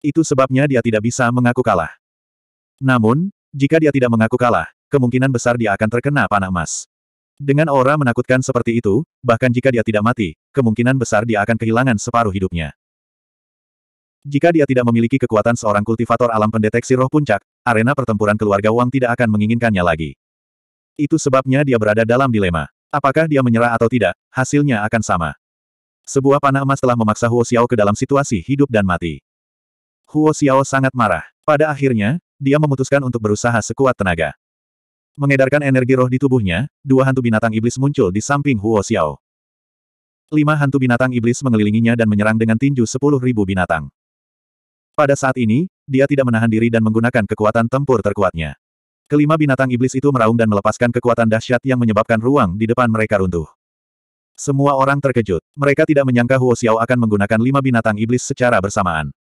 Itu sebabnya dia tidak bisa mengaku kalah. Namun, jika dia tidak mengaku kalah, kemungkinan besar dia akan terkena panah emas. Dengan aura menakutkan seperti itu, bahkan jika dia tidak mati, kemungkinan besar dia akan kehilangan separuh hidupnya. Jika dia tidak memiliki kekuatan seorang kultivator alam pendeteksi roh puncak, arena pertempuran keluarga Wang tidak akan menginginkannya lagi. Itu sebabnya dia berada dalam dilema. Apakah dia menyerah atau tidak, hasilnya akan sama. Sebuah panah emas telah memaksa Huo Xiao ke dalam situasi hidup dan mati. Huo Xiao sangat marah. Pada akhirnya, dia memutuskan untuk berusaha sekuat tenaga. Mengedarkan energi roh di tubuhnya, dua hantu binatang iblis muncul di samping Huo Xiao. Lima hantu binatang iblis mengelilinginya dan menyerang dengan tinju sepuluh ribu binatang. Pada saat ini, dia tidak menahan diri dan menggunakan kekuatan tempur terkuatnya. Kelima binatang iblis itu meraung dan melepaskan kekuatan dahsyat yang menyebabkan ruang di depan mereka runtuh. Semua orang terkejut. Mereka tidak menyangka Huo Xiao akan menggunakan lima binatang iblis secara bersamaan.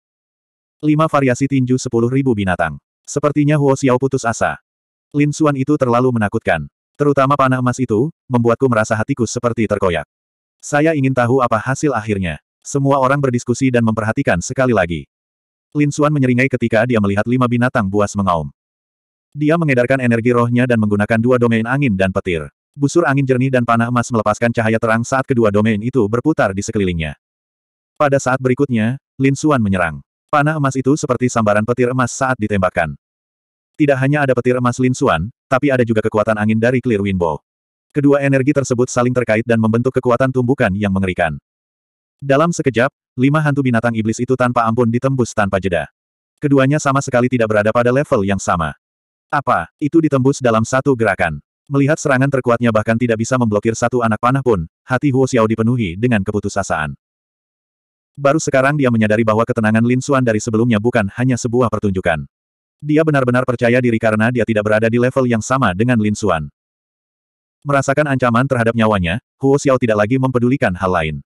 Lima variasi tinju sepuluh ribu binatang. Sepertinya Huo Xiao putus asa. Lin Xuan itu terlalu menakutkan. Terutama panah emas itu, membuatku merasa hatiku seperti terkoyak. Saya ingin tahu apa hasil akhirnya. Semua orang berdiskusi dan memperhatikan sekali lagi. Lin Xuan menyeringai ketika dia melihat lima binatang buas mengaum. Dia mengedarkan energi rohnya dan menggunakan dua domain angin dan petir. Busur angin jernih dan panah emas melepaskan cahaya terang saat kedua domain itu berputar di sekelilingnya. Pada saat berikutnya, Lin Xuan menyerang. Panah emas itu seperti sambaran petir emas saat ditembakkan. Tidak hanya ada petir emas Lin Xuan, tapi ada juga kekuatan angin dari Clear Winbow. Kedua energi tersebut saling terkait dan membentuk kekuatan tumbukan yang mengerikan. Dalam sekejap, lima hantu binatang iblis itu tanpa ampun ditembus tanpa jeda. Keduanya sama sekali tidak berada pada level yang sama. Apa, itu ditembus dalam satu gerakan. Melihat serangan terkuatnya bahkan tidak bisa memblokir satu anak panah pun, hati Huo Xiao dipenuhi dengan keputusasaan. Baru sekarang dia menyadari bahwa ketenangan Lin Suan dari sebelumnya bukan hanya sebuah pertunjukan. Dia benar-benar percaya diri karena dia tidak berada di level yang sama dengan Lin Suan. Merasakan ancaman terhadap nyawanya, Huo Xiao tidak lagi mempedulikan hal lain.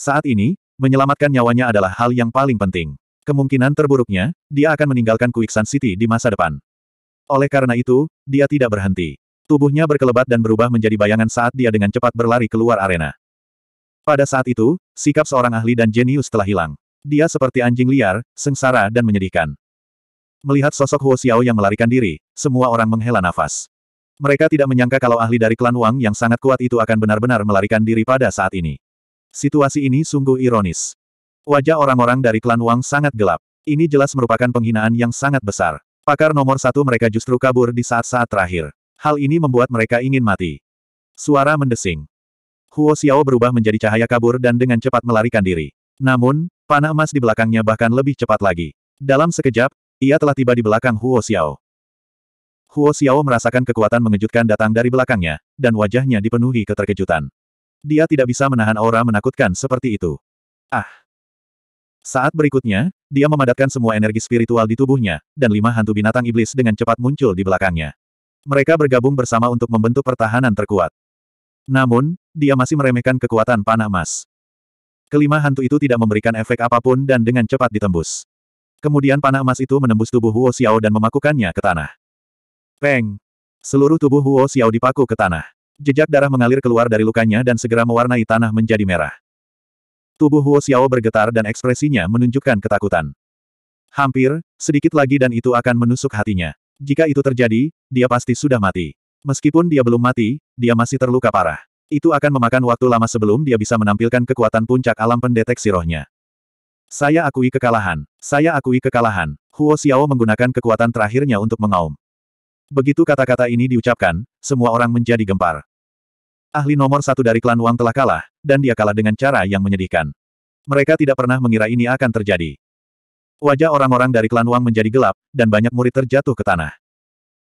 Saat ini, menyelamatkan nyawanya adalah hal yang paling penting. Kemungkinan terburuknya, dia akan meninggalkan Kuiksan City di masa depan. Oleh karena itu, dia tidak berhenti. Tubuhnya berkelebat dan berubah menjadi bayangan saat dia dengan cepat berlari keluar arena. Pada saat itu, sikap seorang ahli dan jenius telah hilang. Dia seperti anjing liar, sengsara dan menyedihkan. Melihat sosok Huo Xiao yang melarikan diri, semua orang menghela nafas. Mereka tidak menyangka kalau ahli dari klan Wang yang sangat kuat itu akan benar-benar melarikan diri pada saat ini. Situasi ini sungguh ironis. Wajah orang-orang dari klan Wang sangat gelap. Ini jelas merupakan penghinaan yang sangat besar. Pakar nomor satu mereka justru kabur di saat-saat terakhir. Hal ini membuat mereka ingin mati. Suara mendesing. Huo Xiao berubah menjadi cahaya kabur dan dengan cepat melarikan diri. Namun, panah emas di belakangnya bahkan lebih cepat lagi. Dalam sekejap, ia telah tiba di belakang Huo Xiao. Huo Xiao merasakan kekuatan mengejutkan datang dari belakangnya, dan wajahnya dipenuhi keterkejutan. Dia tidak bisa menahan aura menakutkan seperti itu. Ah! Saat berikutnya, dia memadatkan semua energi spiritual di tubuhnya, dan lima hantu binatang iblis dengan cepat muncul di belakangnya. Mereka bergabung bersama untuk membentuk pertahanan terkuat. Namun, dia masih meremehkan kekuatan panah emas. Kelima hantu itu tidak memberikan efek apapun dan dengan cepat ditembus. Kemudian panah emas itu menembus tubuh Huo Xiao dan memakukannya ke tanah. Peng! Seluruh tubuh Huo Xiao dipaku ke tanah. Jejak darah mengalir keluar dari lukanya dan segera mewarnai tanah menjadi merah. Tubuh Huo Xiao bergetar dan ekspresinya menunjukkan ketakutan. Hampir, sedikit lagi dan itu akan menusuk hatinya. Jika itu terjadi, dia pasti sudah mati. Meskipun dia belum mati, dia masih terluka parah. Itu akan memakan waktu lama sebelum dia bisa menampilkan kekuatan puncak alam pendeteksi rohnya. Saya akui kekalahan. Saya akui kekalahan. Huo Xiao menggunakan kekuatan terakhirnya untuk mengaum. Begitu kata-kata ini diucapkan, semua orang menjadi gempar. Ahli nomor satu dari klan Wang telah kalah, dan dia kalah dengan cara yang menyedihkan. Mereka tidak pernah mengira ini akan terjadi. Wajah orang-orang dari klan Wang menjadi gelap, dan banyak murid terjatuh ke tanah.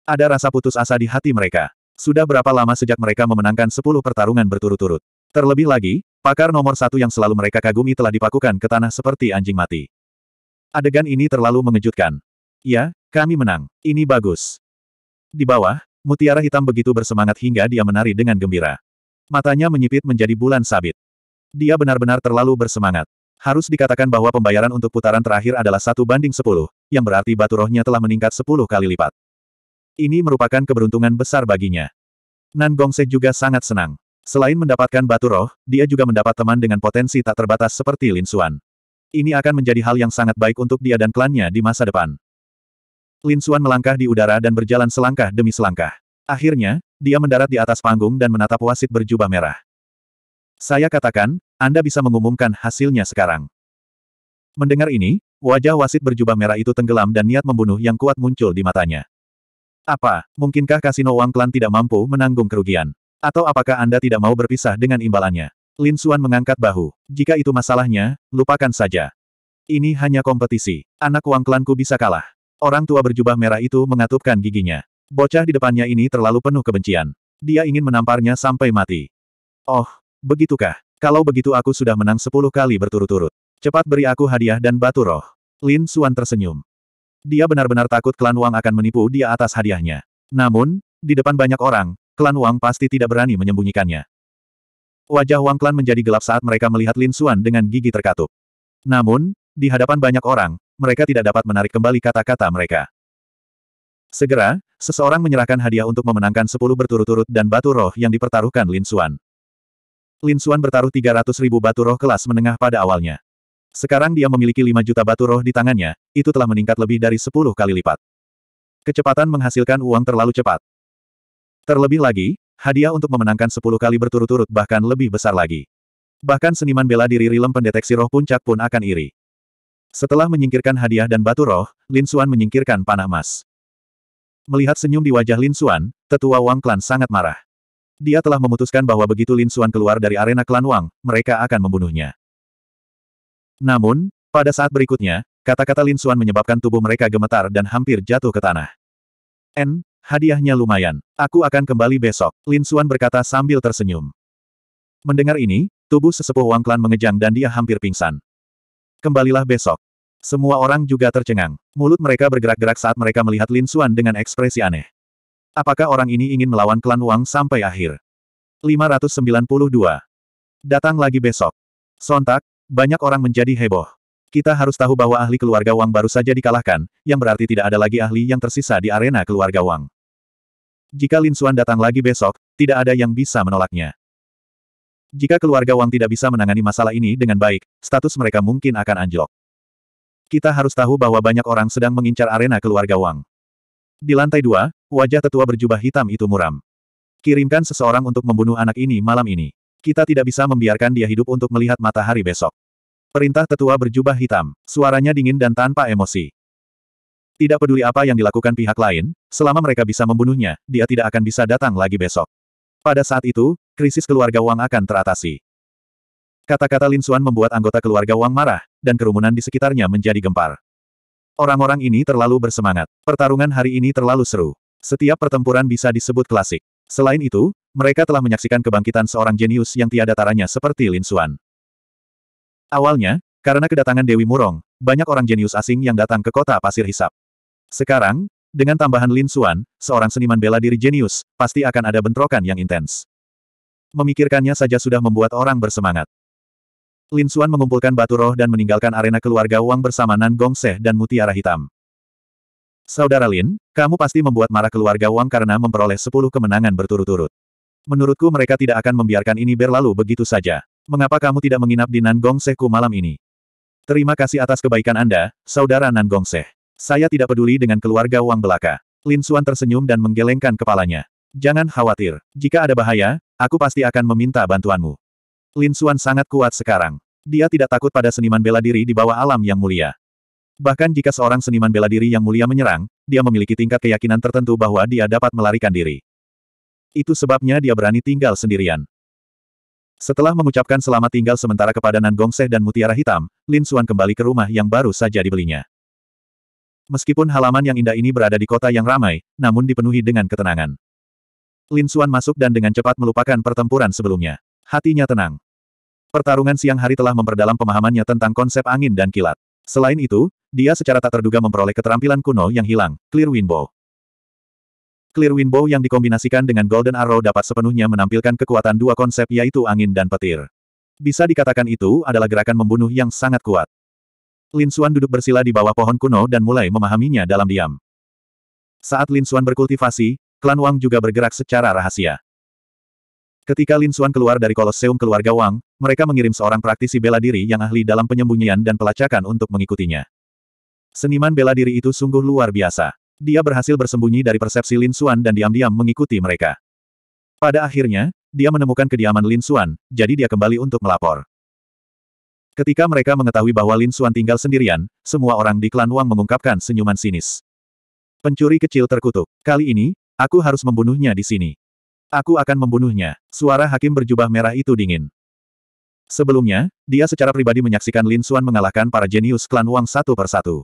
Ada rasa putus asa di hati mereka. Sudah berapa lama sejak mereka memenangkan 10 pertarungan berturut-turut. Terlebih lagi, pakar nomor satu yang selalu mereka kagumi telah dipakukan ke tanah seperti anjing mati. Adegan ini terlalu mengejutkan. Ya, kami menang. Ini bagus. Di bawah, mutiara hitam begitu bersemangat hingga dia menari dengan gembira. Matanya menyipit menjadi bulan sabit. Dia benar-benar terlalu bersemangat. Harus dikatakan bahwa pembayaran untuk putaran terakhir adalah satu banding sepuluh, yang berarti batu rohnya telah meningkat sepuluh kali lipat. Ini merupakan keberuntungan besar baginya. Nan Gongse juga sangat senang. Selain mendapatkan batu roh, dia juga mendapat teman dengan potensi tak terbatas seperti Lin Xuan. Ini akan menjadi hal yang sangat baik untuk dia dan klannya di masa depan. Lin Xuan melangkah di udara dan berjalan selangkah demi selangkah. Akhirnya, dia mendarat di atas panggung dan menatap wasit berjubah merah. Saya katakan, Anda bisa mengumumkan hasilnya sekarang. Mendengar ini, wajah wasit berjubah merah itu tenggelam dan niat membunuh yang kuat muncul di matanya. Apa, mungkinkah kasino Wang Klan tidak mampu menanggung kerugian? Atau apakah Anda tidak mau berpisah dengan imbalannya? Lin Xuan mengangkat bahu. Jika itu masalahnya, lupakan saja. Ini hanya kompetisi. Anak Wang Klanku bisa kalah. Orang tua berjubah merah itu mengatupkan giginya. Bocah di depannya ini terlalu penuh kebencian. Dia ingin menamparnya sampai mati. Oh, begitukah? Kalau begitu aku sudah menang sepuluh kali berturut-turut. Cepat beri aku hadiah dan batu roh. Lin Xuan tersenyum. Dia benar-benar takut klan Wang akan menipu dia atas hadiahnya. Namun, di depan banyak orang, klan Wang pasti tidak berani menyembunyikannya. Wajah Wang klan menjadi gelap saat mereka melihat Lin Xuan dengan gigi terkatup. Namun, di hadapan banyak orang, mereka tidak dapat menarik kembali kata-kata mereka. Segera, seseorang menyerahkan hadiah untuk memenangkan sepuluh berturut-turut dan batu roh yang dipertaruhkan Lin Xuan. Lin Xuan bertaruh 300 ribu batu roh kelas menengah pada awalnya. Sekarang dia memiliki 5 juta batu roh di tangannya, itu telah meningkat lebih dari 10 kali lipat. Kecepatan menghasilkan uang terlalu cepat. Terlebih lagi, hadiah untuk memenangkan 10 kali berturut-turut bahkan lebih besar lagi. Bahkan seniman bela diri Rilem pendeteksi roh puncak pun akan iri. Setelah menyingkirkan hadiah dan batu roh, Lin Xuan menyingkirkan panah emas. Melihat senyum di wajah Lin Xuan, tetua Wang Klan sangat marah. Dia telah memutuskan bahwa begitu Lin Xuan keluar dari arena klan Wang, mereka akan membunuhnya. Namun, pada saat berikutnya, kata-kata Lin Xuan menyebabkan tubuh mereka gemetar dan hampir jatuh ke tanah. N, hadiahnya lumayan. Aku akan kembali besok, Lin Xuan berkata sambil tersenyum. Mendengar ini, tubuh sesepuh Wang Klan mengejang dan dia hampir pingsan. Kembalilah besok. Semua orang juga tercengang. Mulut mereka bergerak-gerak saat mereka melihat Lin Xuan dengan ekspresi aneh. Apakah orang ini ingin melawan klan Wang sampai akhir? 592. Datang lagi besok. Sontak, banyak orang menjadi heboh. Kita harus tahu bahwa ahli keluarga Wang baru saja dikalahkan, yang berarti tidak ada lagi ahli yang tersisa di arena keluarga Wang. Jika Lin Xuan datang lagi besok, tidak ada yang bisa menolaknya. Jika keluarga Wang tidak bisa menangani masalah ini dengan baik, status mereka mungkin akan anjlok. Kita harus tahu bahwa banyak orang sedang mengincar arena keluarga Wang. Di lantai dua, wajah tetua berjubah hitam itu muram. Kirimkan seseorang untuk membunuh anak ini malam ini. Kita tidak bisa membiarkan dia hidup untuk melihat matahari besok. Perintah tetua berjubah hitam, suaranya dingin dan tanpa emosi. Tidak peduli apa yang dilakukan pihak lain, selama mereka bisa membunuhnya, dia tidak akan bisa datang lagi besok. Pada saat itu, krisis keluarga Wang akan teratasi. Kata-kata Lin Xuan membuat anggota keluarga Wang marah, dan kerumunan di sekitarnya menjadi gempar. Orang-orang ini terlalu bersemangat. Pertarungan hari ini terlalu seru. Setiap pertempuran bisa disebut klasik. Selain itu, mereka telah menyaksikan kebangkitan seorang jenius yang tiada taranya seperti Lin Xuan. Awalnya, karena kedatangan Dewi Murong, banyak orang jenius asing yang datang ke kota pasir hisap. Sekarang, dengan tambahan Lin Xuan, seorang seniman bela diri jenius, pasti akan ada bentrokan yang intens. Memikirkannya saja sudah membuat orang bersemangat. Lin Xuan mengumpulkan batu roh dan meninggalkan arena keluarga Wang bersama Nan Gongseh dan Mutiara Hitam. Saudara Lin, kamu pasti membuat marah keluarga Wang karena memperoleh sepuluh kemenangan berturut-turut. Menurutku mereka tidak akan membiarkan ini berlalu begitu saja. Mengapa kamu tidak menginap di Nanggong Seku malam ini? Terima kasih atas kebaikan Anda, Saudara Nanggong Seh. Saya tidak peduli dengan keluarga Wang belaka. Lin Xuan tersenyum dan menggelengkan kepalanya. Jangan khawatir. Jika ada bahaya, aku pasti akan meminta bantuanmu. Lin Xuan sangat kuat sekarang. Dia tidak takut pada seniman bela diri di bawah alam yang mulia. Bahkan jika seorang seniman bela diri yang mulia menyerang, dia memiliki tingkat keyakinan tertentu bahwa dia dapat melarikan diri. Itu sebabnya dia berani tinggal sendirian. Setelah mengucapkan selamat tinggal sementara kepada Nan Gongseh dan Mutiara Hitam, Lin Xuan kembali ke rumah yang baru saja dibelinya. Meskipun halaman yang indah ini berada di kota yang ramai, namun dipenuhi dengan ketenangan. Lin Xuan masuk dan dengan cepat melupakan pertempuran sebelumnya. Hatinya tenang. Pertarungan siang hari telah memperdalam pemahamannya tentang konsep angin dan kilat. Selain itu, dia secara tak terduga memperoleh keterampilan kuno yang hilang, Clear Winbow. Clear Winbow yang dikombinasikan dengan Golden Arrow dapat sepenuhnya menampilkan kekuatan dua konsep yaitu angin dan petir. Bisa dikatakan itu adalah gerakan membunuh yang sangat kuat. Lin Xuan duduk bersila di bawah pohon kuno dan mulai memahaminya dalam diam. Saat Lin Xuan berkultivasi, klan Wang juga bergerak secara rahasia. Ketika Lin Xuan keluar dari koloseum keluarga Wang, mereka mengirim seorang praktisi bela diri yang ahli dalam penyembunyian dan pelacakan untuk mengikutinya. Seniman bela diri itu sungguh luar biasa. Dia berhasil bersembunyi dari persepsi Lin Xuan dan diam-diam mengikuti mereka. Pada akhirnya, dia menemukan kediaman Lin Xuan, jadi dia kembali untuk melapor. Ketika mereka mengetahui bahwa Lin Xuan tinggal sendirian, semua orang di klan Wang mengungkapkan senyuman sinis. Pencuri kecil terkutuk. Kali ini, aku harus membunuhnya di sini. Aku akan membunuhnya. Suara hakim berjubah merah itu dingin. Sebelumnya, dia secara pribadi menyaksikan Lin Xuan mengalahkan para jenius klan Wang satu persatu.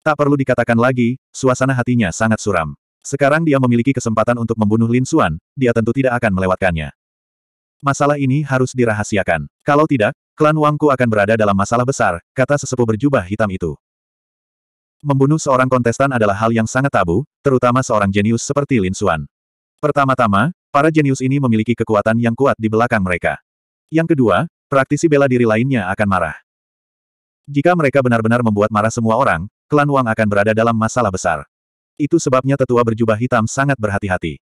Tak perlu dikatakan lagi, suasana hatinya sangat suram. Sekarang dia memiliki kesempatan untuk membunuh Lin Xuan, dia tentu tidak akan melewatkannya. Masalah ini harus dirahasiakan. Kalau tidak, klan Wangku akan berada dalam masalah besar, kata sesepuh berjubah hitam itu. Membunuh seorang kontestan adalah hal yang sangat tabu, terutama seorang jenius seperti Lin Xuan. Pertama-tama, Para jenius ini memiliki kekuatan yang kuat di belakang mereka. Yang kedua, praktisi bela diri lainnya akan marah. Jika mereka benar-benar membuat marah semua orang, klan Wang akan berada dalam masalah besar. Itu sebabnya tetua berjubah hitam sangat berhati-hati.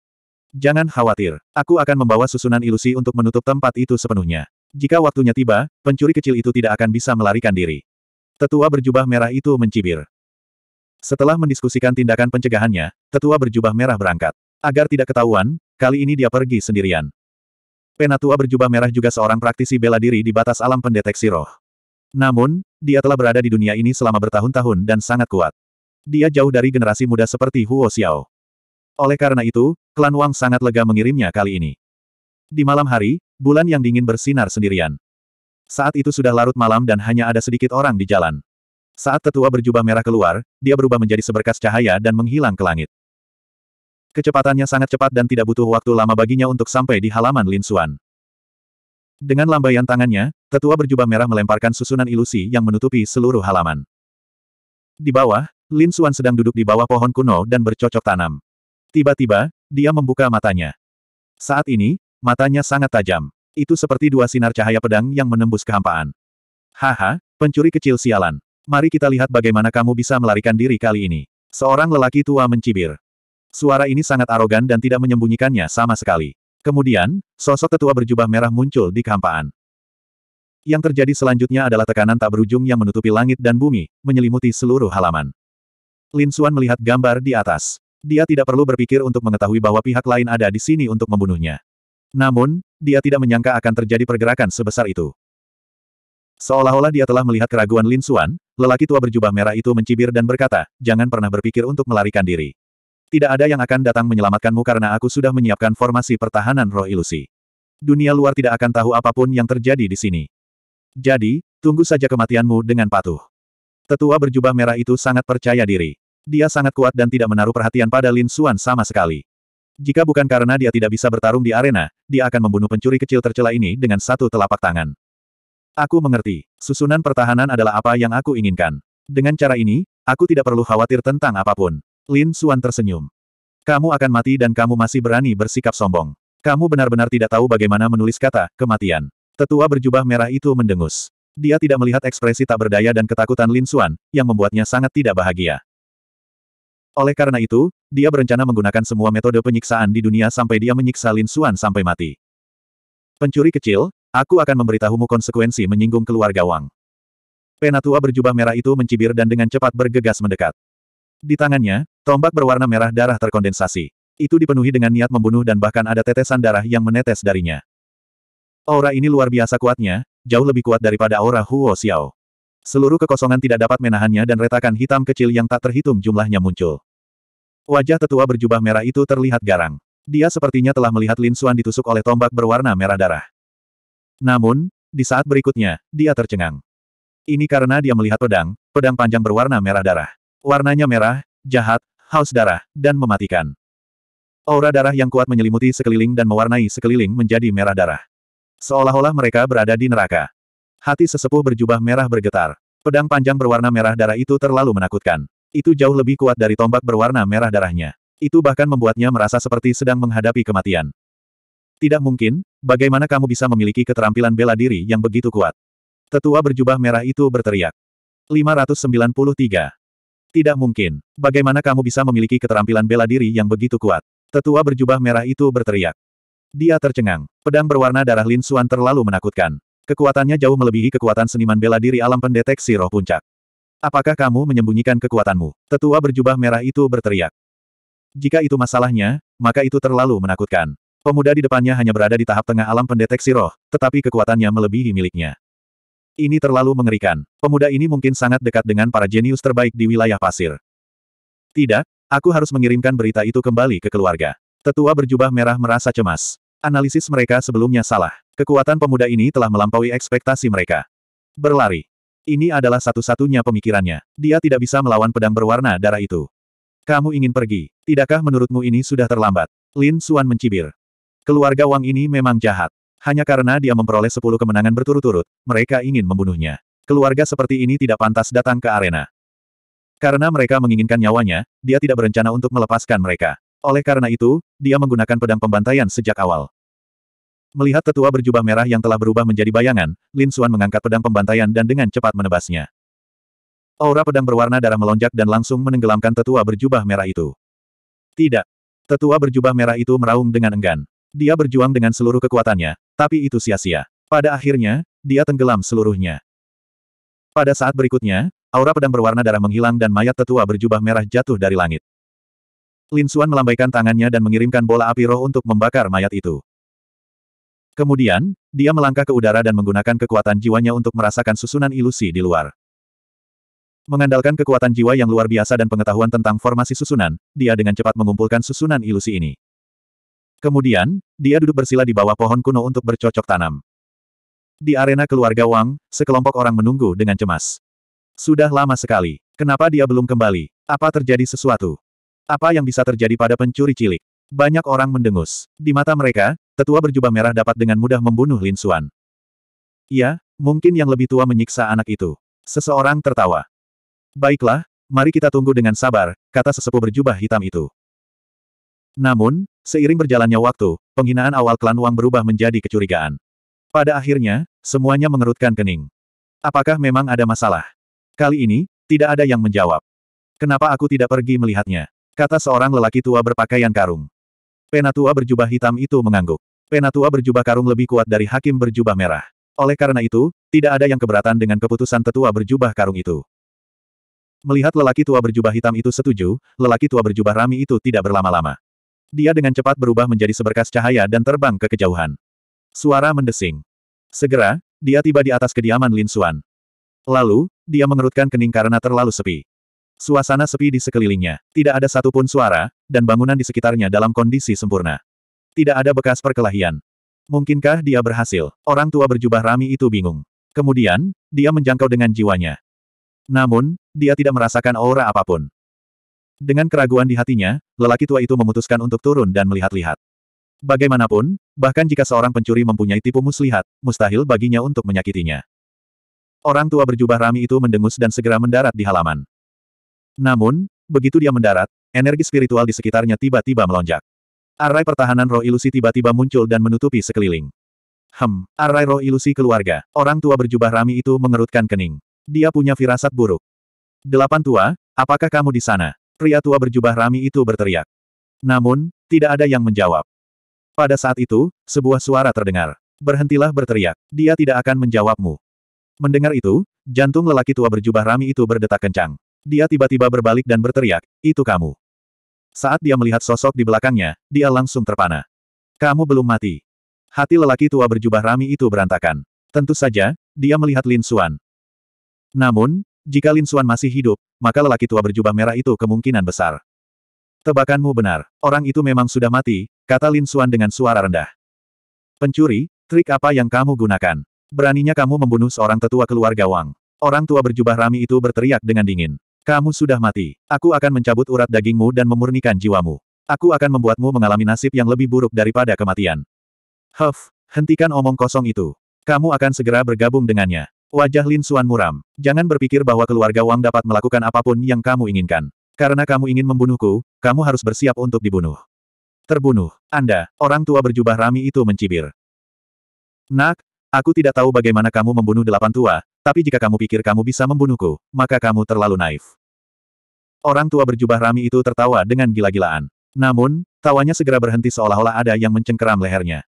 Jangan khawatir, aku akan membawa susunan ilusi untuk menutup tempat itu sepenuhnya. Jika waktunya tiba, pencuri kecil itu tidak akan bisa melarikan diri. Tetua berjubah merah itu mencibir. Setelah mendiskusikan tindakan pencegahannya, tetua berjubah merah berangkat. Agar tidak ketahuan, Kali ini dia pergi sendirian. Penatua berjubah merah juga seorang praktisi bela diri di batas alam pendeteksi roh. Namun, dia telah berada di dunia ini selama bertahun-tahun dan sangat kuat. Dia jauh dari generasi muda seperti Huo Xiao. Oleh karena itu, klan Wang sangat lega mengirimnya kali ini. Di malam hari, bulan yang dingin bersinar sendirian. Saat itu sudah larut malam dan hanya ada sedikit orang di jalan. Saat tetua berjubah merah keluar, dia berubah menjadi seberkas cahaya dan menghilang ke langit. Kecepatannya sangat cepat dan tidak butuh waktu lama baginya untuk sampai di halaman Lin Xuan. Dengan lambaian tangannya, tetua berjubah merah melemparkan susunan ilusi yang menutupi seluruh halaman. Di bawah, Lin Xuan sedang duduk di bawah pohon kuno dan bercocok tanam. Tiba-tiba, dia membuka matanya. Saat ini, matanya sangat tajam. Itu seperti dua sinar cahaya pedang yang menembus kehampaan. Haha, pencuri kecil sialan. Mari kita lihat bagaimana kamu bisa melarikan diri kali ini. Seorang lelaki tua mencibir. Suara ini sangat arogan dan tidak menyembunyikannya sama sekali. Kemudian, sosok tetua berjubah merah muncul di kampaan. Yang terjadi selanjutnya adalah tekanan tak berujung yang menutupi langit dan bumi, menyelimuti seluruh halaman. Lin Xuan melihat gambar di atas. Dia tidak perlu berpikir untuk mengetahui bahwa pihak lain ada di sini untuk membunuhnya. Namun, dia tidak menyangka akan terjadi pergerakan sebesar itu. Seolah-olah dia telah melihat keraguan Lin Xuan, lelaki tua berjubah merah itu mencibir dan berkata, jangan pernah berpikir untuk melarikan diri. Tidak ada yang akan datang menyelamatkanmu karena aku sudah menyiapkan formasi pertahanan roh ilusi. Dunia luar tidak akan tahu apapun yang terjadi di sini. Jadi, tunggu saja kematianmu dengan patuh. Tetua berjubah merah itu sangat percaya diri. Dia sangat kuat dan tidak menaruh perhatian pada Lin Suan sama sekali. Jika bukan karena dia tidak bisa bertarung di arena, dia akan membunuh pencuri kecil tercela ini dengan satu telapak tangan. Aku mengerti. Susunan pertahanan adalah apa yang aku inginkan. Dengan cara ini, aku tidak perlu khawatir tentang apapun. Lin Suan tersenyum. Kamu akan mati dan kamu masih berani bersikap sombong. Kamu benar-benar tidak tahu bagaimana menulis kata, kematian. Tetua berjubah merah itu mendengus. Dia tidak melihat ekspresi tak berdaya dan ketakutan Lin Suan, yang membuatnya sangat tidak bahagia. Oleh karena itu, dia berencana menggunakan semua metode penyiksaan di dunia sampai dia menyiksa Lin Suan sampai mati. Pencuri kecil, aku akan memberitahumu konsekuensi menyinggung keluarga Wang. Penatua berjubah merah itu mencibir dan dengan cepat bergegas mendekat. Di tangannya, tombak berwarna merah darah terkondensasi. Itu dipenuhi dengan niat membunuh dan bahkan ada tetesan darah yang menetes darinya. Aura ini luar biasa kuatnya, jauh lebih kuat daripada aura Huo Xiao. Seluruh kekosongan tidak dapat menahannya dan retakan hitam kecil yang tak terhitung jumlahnya muncul. Wajah tetua berjubah merah itu terlihat garang. Dia sepertinya telah melihat Lin Xuan ditusuk oleh tombak berwarna merah darah. Namun, di saat berikutnya, dia tercengang. Ini karena dia melihat pedang, pedang panjang berwarna merah darah. Warnanya merah, jahat, haus darah, dan mematikan. Aura darah yang kuat menyelimuti sekeliling dan mewarnai sekeliling menjadi merah darah. Seolah-olah mereka berada di neraka. Hati sesepuh berjubah merah bergetar. Pedang panjang berwarna merah darah itu terlalu menakutkan. Itu jauh lebih kuat dari tombak berwarna merah darahnya. Itu bahkan membuatnya merasa seperti sedang menghadapi kematian. Tidak mungkin, bagaimana kamu bisa memiliki keterampilan bela diri yang begitu kuat? Tetua berjubah merah itu berteriak. 593. Tidak mungkin. Bagaimana kamu bisa memiliki keterampilan bela diri yang begitu kuat? Tetua berjubah merah itu berteriak. Dia tercengang. Pedang berwarna darah Lin Xuan terlalu menakutkan. Kekuatannya jauh melebihi kekuatan seniman bela diri alam pendeteksi roh puncak. Apakah kamu menyembunyikan kekuatanmu? Tetua berjubah merah itu berteriak. Jika itu masalahnya, maka itu terlalu menakutkan. Pemuda di depannya hanya berada di tahap tengah alam pendeteksi roh, tetapi kekuatannya melebihi miliknya. Ini terlalu mengerikan. Pemuda ini mungkin sangat dekat dengan para jenius terbaik di wilayah pasir. Tidak, aku harus mengirimkan berita itu kembali ke keluarga. Tetua berjubah merah merasa cemas. Analisis mereka sebelumnya salah. Kekuatan pemuda ini telah melampaui ekspektasi mereka. Berlari. Ini adalah satu-satunya pemikirannya. Dia tidak bisa melawan pedang berwarna darah itu. Kamu ingin pergi. Tidakkah menurutmu ini sudah terlambat? Lin Suan mencibir. Keluarga Wang ini memang jahat. Hanya karena dia memperoleh sepuluh kemenangan berturut-turut, mereka ingin membunuhnya. Keluarga seperti ini tidak pantas datang ke arena. Karena mereka menginginkan nyawanya, dia tidak berencana untuk melepaskan mereka. Oleh karena itu, dia menggunakan pedang pembantaian sejak awal. Melihat tetua berjubah merah yang telah berubah menjadi bayangan, Lin Xuan mengangkat pedang pembantaian dan dengan cepat menebasnya. Aura pedang berwarna darah melonjak dan langsung menenggelamkan tetua berjubah merah itu. Tidak. Tetua berjubah merah itu meraung dengan enggan. Dia berjuang dengan seluruh kekuatannya, tapi itu sia-sia. Pada akhirnya, dia tenggelam seluruhnya. Pada saat berikutnya, aura pedang berwarna darah menghilang dan mayat tetua berjubah merah jatuh dari langit. Lin Suan melambaikan tangannya dan mengirimkan bola api roh untuk membakar mayat itu. Kemudian, dia melangkah ke udara dan menggunakan kekuatan jiwanya untuk merasakan susunan ilusi di luar. Mengandalkan kekuatan jiwa yang luar biasa dan pengetahuan tentang formasi susunan, dia dengan cepat mengumpulkan susunan ilusi ini. Kemudian, dia duduk bersila di bawah pohon kuno untuk bercocok tanam. Di arena keluarga Wang, sekelompok orang menunggu dengan cemas. Sudah lama sekali. Kenapa dia belum kembali? Apa terjadi sesuatu? Apa yang bisa terjadi pada pencuri cilik? Banyak orang mendengus. Di mata mereka, tetua berjubah merah dapat dengan mudah membunuh Lin Xuan. Ya, mungkin yang lebih tua menyiksa anak itu. Seseorang tertawa. Baiklah, mari kita tunggu dengan sabar, kata sesepuh berjubah hitam itu. Namun, Seiring berjalannya waktu, penghinaan awal klan Wang berubah menjadi kecurigaan. Pada akhirnya, semuanya mengerutkan kening. Apakah memang ada masalah? Kali ini, tidak ada yang menjawab. Kenapa aku tidak pergi melihatnya? Kata seorang lelaki tua berpakaian karung. Penatua berjubah hitam itu mengangguk. Penatua berjubah karung lebih kuat dari hakim berjubah merah. Oleh karena itu, tidak ada yang keberatan dengan keputusan tetua berjubah karung itu. Melihat lelaki tua berjubah hitam itu setuju, lelaki tua berjubah rami itu tidak berlama-lama. Dia dengan cepat berubah menjadi seberkas cahaya dan terbang ke kejauhan. Suara mendesing. Segera, dia tiba di atas kediaman Lin Suan. Lalu, dia mengerutkan kening karena terlalu sepi. Suasana sepi di sekelilingnya. Tidak ada satupun suara, dan bangunan di sekitarnya dalam kondisi sempurna. Tidak ada bekas perkelahian. Mungkinkah dia berhasil? Orang tua berjubah rami itu bingung. Kemudian, dia menjangkau dengan jiwanya. Namun, dia tidak merasakan aura apapun. Dengan keraguan di hatinya, lelaki tua itu memutuskan untuk turun dan melihat-lihat. Bagaimanapun, bahkan jika seorang pencuri mempunyai tipu muslihat, mustahil baginya untuk menyakitinya. Orang tua berjubah rami itu mendengus dan segera mendarat di halaman. Namun, begitu dia mendarat, energi spiritual di sekitarnya tiba-tiba melonjak. Arai pertahanan roh ilusi tiba-tiba muncul dan menutupi sekeliling. Hem, arai roh ilusi keluarga, orang tua berjubah rami itu mengerutkan kening. Dia punya firasat buruk. Delapan tua, apakah kamu di sana? pria tua berjubah rami itu berteriak. Namun, tidak ada yang menjawab. Pada saat itu, sebuah suara terdengar. Berhentilah berteriak, dia tidak akan menjawabmu. Mendengar itu, jantung lelaki tua berjubah rami itu berdetak kencang. Dia tiba-tiba berbalik dan berteriak, itu kamu. Saat dia melihat sosok di belakangnya, dia langsung terpana. Kamu belum mati. Hati lelaki tua berjubah rami itu berantakan. Tentu saja, dia melihat Lin Suan. Namun, jika Lin Suan masih hidup, maka lelaki tua berjubah merah itu kemungkinan besar. Tebakanmu benar, orang itu memang sudah mati, kata Lin Suan dengan suara rendah. Pencuri, trik apa yang kamu gunakan? Beraninya kamu membunuh seorang tetua keluarga Wang. Orang tua berjubah rami itu berteriak dengan dingin. Kamu sudah mati. Aku akan mencabut urat dagingmu dan memurnikan jiwamu. Aku akan membuatmu mengalami nasib yang lebih buruk daripada kematian. Huff, hentikan omong kosong itu. Kamu akan segera bergabung dengannya. Wajah Lin Suan muram. Jangan berpikir bahwa keluarga Wang dapat melakukan apapun yang kamu inginkan. Karena kamu ingin membunuhku, kamu harus bersiap untuk dibunuh. Terbunuh. Anda, orang tua berjubah rami itu mencibir. Nak, aku tidak tahu bagaimana kamu membunuh delapan tua, tapi jika kamu pikir kamu bisa membunuhku, maka kamu terlalu naif. Orang tua berjubah rami itu tertawa dengan gila-gilaan. Namun, tawanya segera berhenti seolah-olah ada yang mencengkeram lehernya.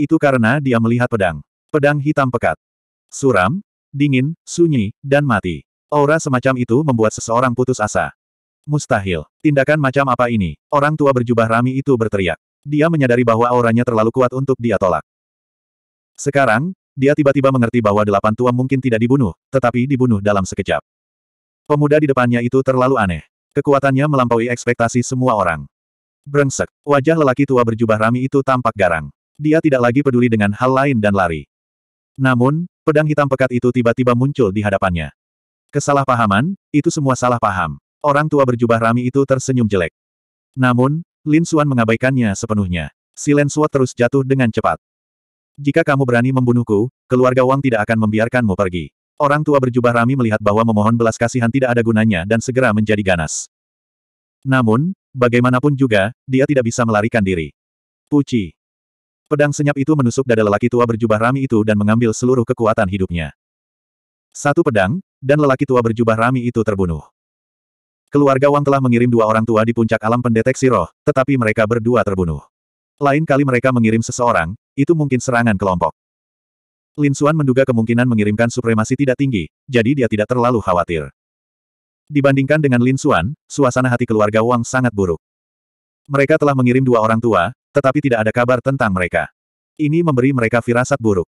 Itu karena dia melihat pedang. Pedang hitam pekat. Suram, dingin, sunyi, dan mati. Aura semacam itu membuat seseorang putus asa. Mustahil. Tindakan macam apa ini? Orang tua berjubah rami itu berteriak. Dia menyadari bahwa auranya terlalu kuat untuk dia tolak. Sekarang, dia tiba-tiba mengerti bahwa delapan tua mungkin tidak dibunuh, tetapi dibunuh dalam sekejap. Pemuda di depannya itu terlalu aneh. Kekuatannya melampaui ekspektasi semua orang. Brengsek, wajah lelaki tua berjubah rami itu tampak garang. Dia tidak lagi peduli dengan hal lain dan lari. Namun, Pedang hitam pekat itu tiba-tiba muncul di hadapannya. Kesalahpahaman, itu semua salah paham. Orang tua berjubah rami itu tersenyum jelek. Namun, Lin Xuan mengabaikannya sepenuhnya. Silen Suo terus jatuh dengan cepat. Jika kamu berani membunuhku, keluarga Wang tidak akan membiarkanmu pergi. Orang tua berjubah rami melihat bahwa memohon belas kasihan tidak ada gunanya dan segera menjadi ganas. Namun, bagaimanapun juga, dia tidak bisa melarikan diri. Puci. Pedang senyap itu menusuk dada lelaki tua berjubah rami itu dan mengambil seluruh kekuatan hidupnya. Satu pedang, dan lelaki tua berjubah rami itu terbunuh. Keluarga Wang telah mengirim dua orang tua di puncak alam pendeteksi roh, tetapi mereka berdua terbunuh. Lain kali mereka mengirim seseorang, itu mungkin serangan kelompok. Lin Xuan menduga kemungkinan mengirimkan supremasi tidak tinggi, jadi dia tidak terlalu khawatir. Dibandingkan dengan Lin Xuan, suasana hati keluarga Wang sangat buruk. Mereka telah mengirim dua orang tua, tetapi tidak ada kabar tentang mereka. Ini memberi mereka firasat buruk.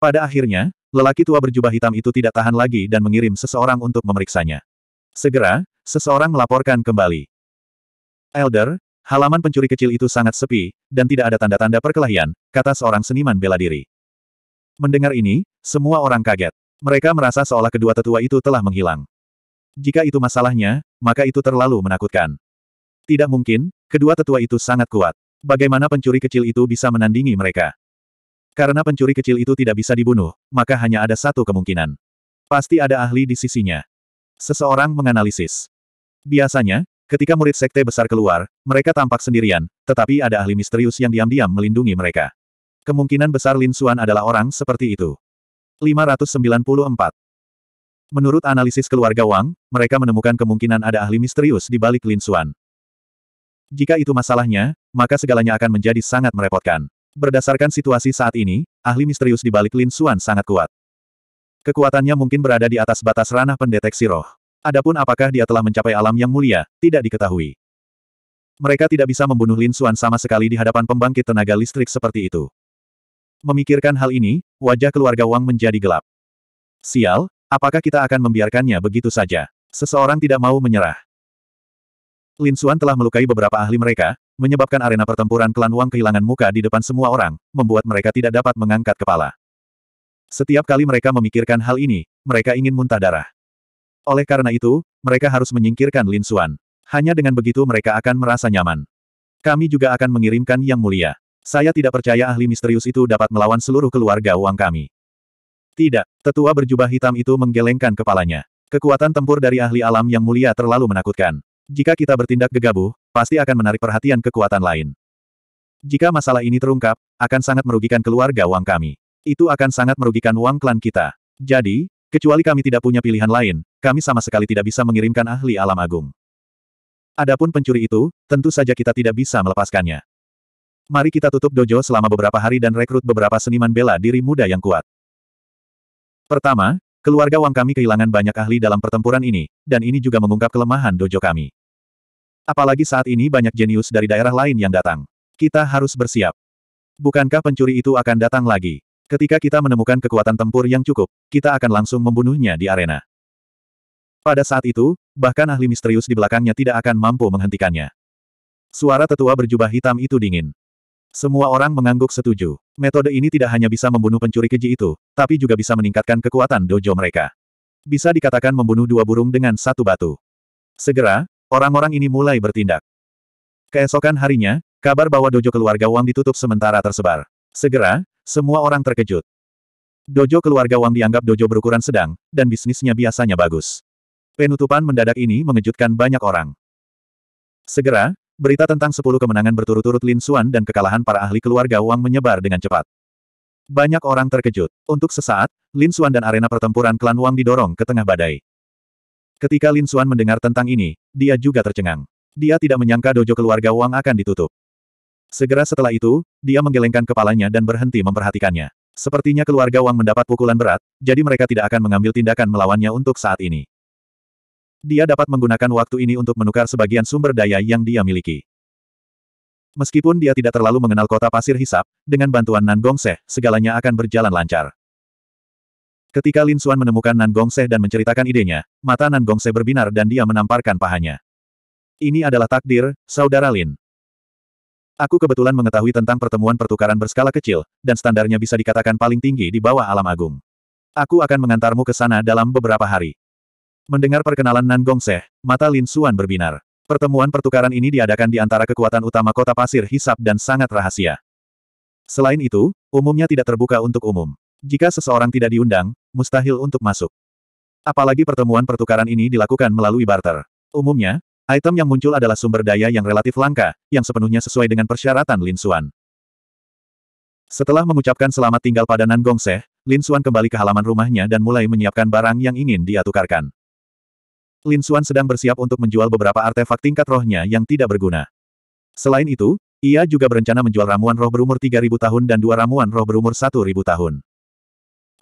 Pada akhirnya, lelaki tua berjubah hitam itu tidak tahan lagi dan mengirim seseorang untuk memeriksanya. Segera, seseorang melaporkan kembali. Elder, halaman pencuri kecil itu sangat sepi, dan tidak ada tanda-tanda perkelahian, kata seorang seniman bela diri. Mendengar ini, semua orang kaget. Mereka merasa seolah kedua tetua itu telah menghilang. Jika itu masalahnya, maka itu terlalu menakutkan. Tidak mungkin, kedua tetua itu sangat kuat. Bagaimana pencuri kecil itu bisa menandingi mereka? Karena pencuri kecil itu tidak bisa dibunuh, maka hanya ada satu kemungkinan. Pasti ada ahli di sisinya. Seseorang menganalisis. Biasanya, ketika murid sekte besar keluar, mereka tampak sendirian, tetapi ada ahli misterius yang diam-diam melindungi mereka. Kemungkinan besar Lin Suan adalah orang seperti itu. 594. Menurut analisis keluarga Wang, mereka menemukan kemungkinan ada ahli misterius di balik Lin Suan. Jika itu masalahnya, maka segalanya akan menjadi sangat merepotkan. Berdasarkan situasi saat ini, ahli misterius di balik Lin Xuan sangat kuat. Kekuatannya mungkin berada di atas batas ranah pendeteksi roh. Adapun apakah dia telah mencapai alam yang mulia, tidak diketahui. Mereka tidak bisa membunuh Lin Xuan sama sekali di hadapan pembangkit tenaga listrik seperti itu. Memikirkan hal ini, wajah keluarga Wang menjadi gelap. Sial, apakah kita akan membiarkannya begitu saja? Seseorang tidak mau menyerah. Lin Xuan telah melukai beberapa ahli mereka, menyebabkan arena pertempuran klan Wang kehilangan muka di depan semua orang, membuat mereka tidak dapat mengangkat kepala. Setiap kali mereka memikirkan hal ini, mereka ingin muntah darah. Oleh karena itu, mereka harus menyingkirkan Lin Xuan. Hanya dengan begitu mereka akan merasa nyaman. Kami juga akan mengirimkan Yang Mulia. Saya tidak percaya ahli misterius itu dapat melawan seluruh keluarga Wang kami. Tidak, tetua berjubah hitam itu menggelengkan kepalanya. Kekuatan tempur dari ahli alam yang mulia terlalu menakutkan. Jika kita bertindak gegabah, pasti akan menarik perhatian kekuatan lain. Jika masalah ini terungkap, akan sangat merugikan keluarga Wang kami. Itu akan sangat merugikan Wang klan kita. Jadi, kecuali kami tidak punya pilihan lain, kami sama sekali tidak bisa mengirimkan ahli alam agung. Adapun pencuri itu, tentu saja kita tidak bisa melepaskannya. Mari kita tutup dojo selama beberapa hari dan rekrut beberapa seniman bela diri muda yang kuat. Pertama, keluarga Wang kami kehilangan banyak ahli dalam pertempuran ini, dan ini juga mengungkap kelemahan dojo kami. Apalagi saat ini banyak jenius dari daerah lain yang datang. Kita harus bersiap. Bukankah pencuri itu akan datang lagi? Ketika kita menemukan kekuatan tempur yang cukup, kita akan langsung membunuhnya di arena. Pada saat itu, bahkan ahli misterius di belakangnya tidak akan mampu menghentikannya. Suara tetua berjubah hitam itu dingin. Semua orang mengangguk setuju. Metode ini tidak hanya bisa membunuh pencuri keji itu, tapi juga bisa meningkatkan kekuatan dojo mereka. Bisa dikatakan membunuh dua burung dengan satu batu. Segera, Orang-orang ini mulai bertindak. Keesokan harinya, kabar bahwa dojo keluarga Wang ditutup sementara tersebar. Segera, semua orang terkejut. Dojo keluarga Wang dianggap dojo berukuran sedang, dan bisnisnya biasanya bagus. Penutupan mendadak ini mengejutkan banyak orang. Segera, berita tentang 10 kemenangan berturut-turut Lin Xuan dan kekalahan para ahli keluarga Wang menyebar dengan cepat. Banyak orang terkejut. Untuk sesaat, Lin Xuan dan arena pertempuran klan Wang didorong ke tengah badai. Ketika Lin Xuan mendengar tentang ini, dia juga tercengang. Dia tidak menyangka dojo keluarga Wang akan ditutup. Segera setelah itu, dia menggelengkan kepalanya dan berhenti memperhatikannya. Sepertinya keluarga Wang mendapat pukulan berat, jadi mereka tidak akan mengambil tindakan melawannya untuk saat ini. Dia dapat menggunakan waktu ini untuk menukar sebagian sumber daya yang dia miliki. Meskipun dia tidak terlalu mengenal kota pasir hisap, dengan bantuan Nan Gongseh, segalanya akan berjalan lancar. Ketika Lin Xuan menemukan Nan Gongseh dan menceritakan idenya, mata Nan Gongseh berbinar dan dia menamparkan pahanya. Ini adalah takdir, Saudara Lin. Aku kebetulan mengetahui tentang pertemuan pertukaran berskala kecil, dan standarnya bisa dikatakan paling tinggi di bawah alam agung. Aku akan mengantarmu ke sana dalam beberapa hari. Mendengar perkenalan Nan Gongseh, mata Lin Xuan berbinar. Pertemuan pertukaran ini diadakan di antara kekuatan utama kota pasir hisap dan sangat rahasia. Selain itu, umumnya tidak terbuka untuk umum. Jika seseorang tidak diundang, mustahil untuk masuk. Apalagi pertemuan pertukaran ini dilakukan melalui barter. Umumnya, item yang muncul adalah sumber daya yang relatif langka, yang sepenuhnya sesuai dengan persyaratan Lin Xuan. Setelah mengucapkan selamat tinggal pada Nan Gongse, Lin Xuan kembali ke halaman rumahnya dan mulai menyiapkan barang yang ingin dia tukarkan. Lin Xuan sedang bersiap untuk menjual beberapa artefak tingkat rohnya yang tidak berguna. Selain itu, ia juga berencana menjual ramuan roh berumur 3.000 tahun dan dua ramuan roh berumur 1.000 tahun.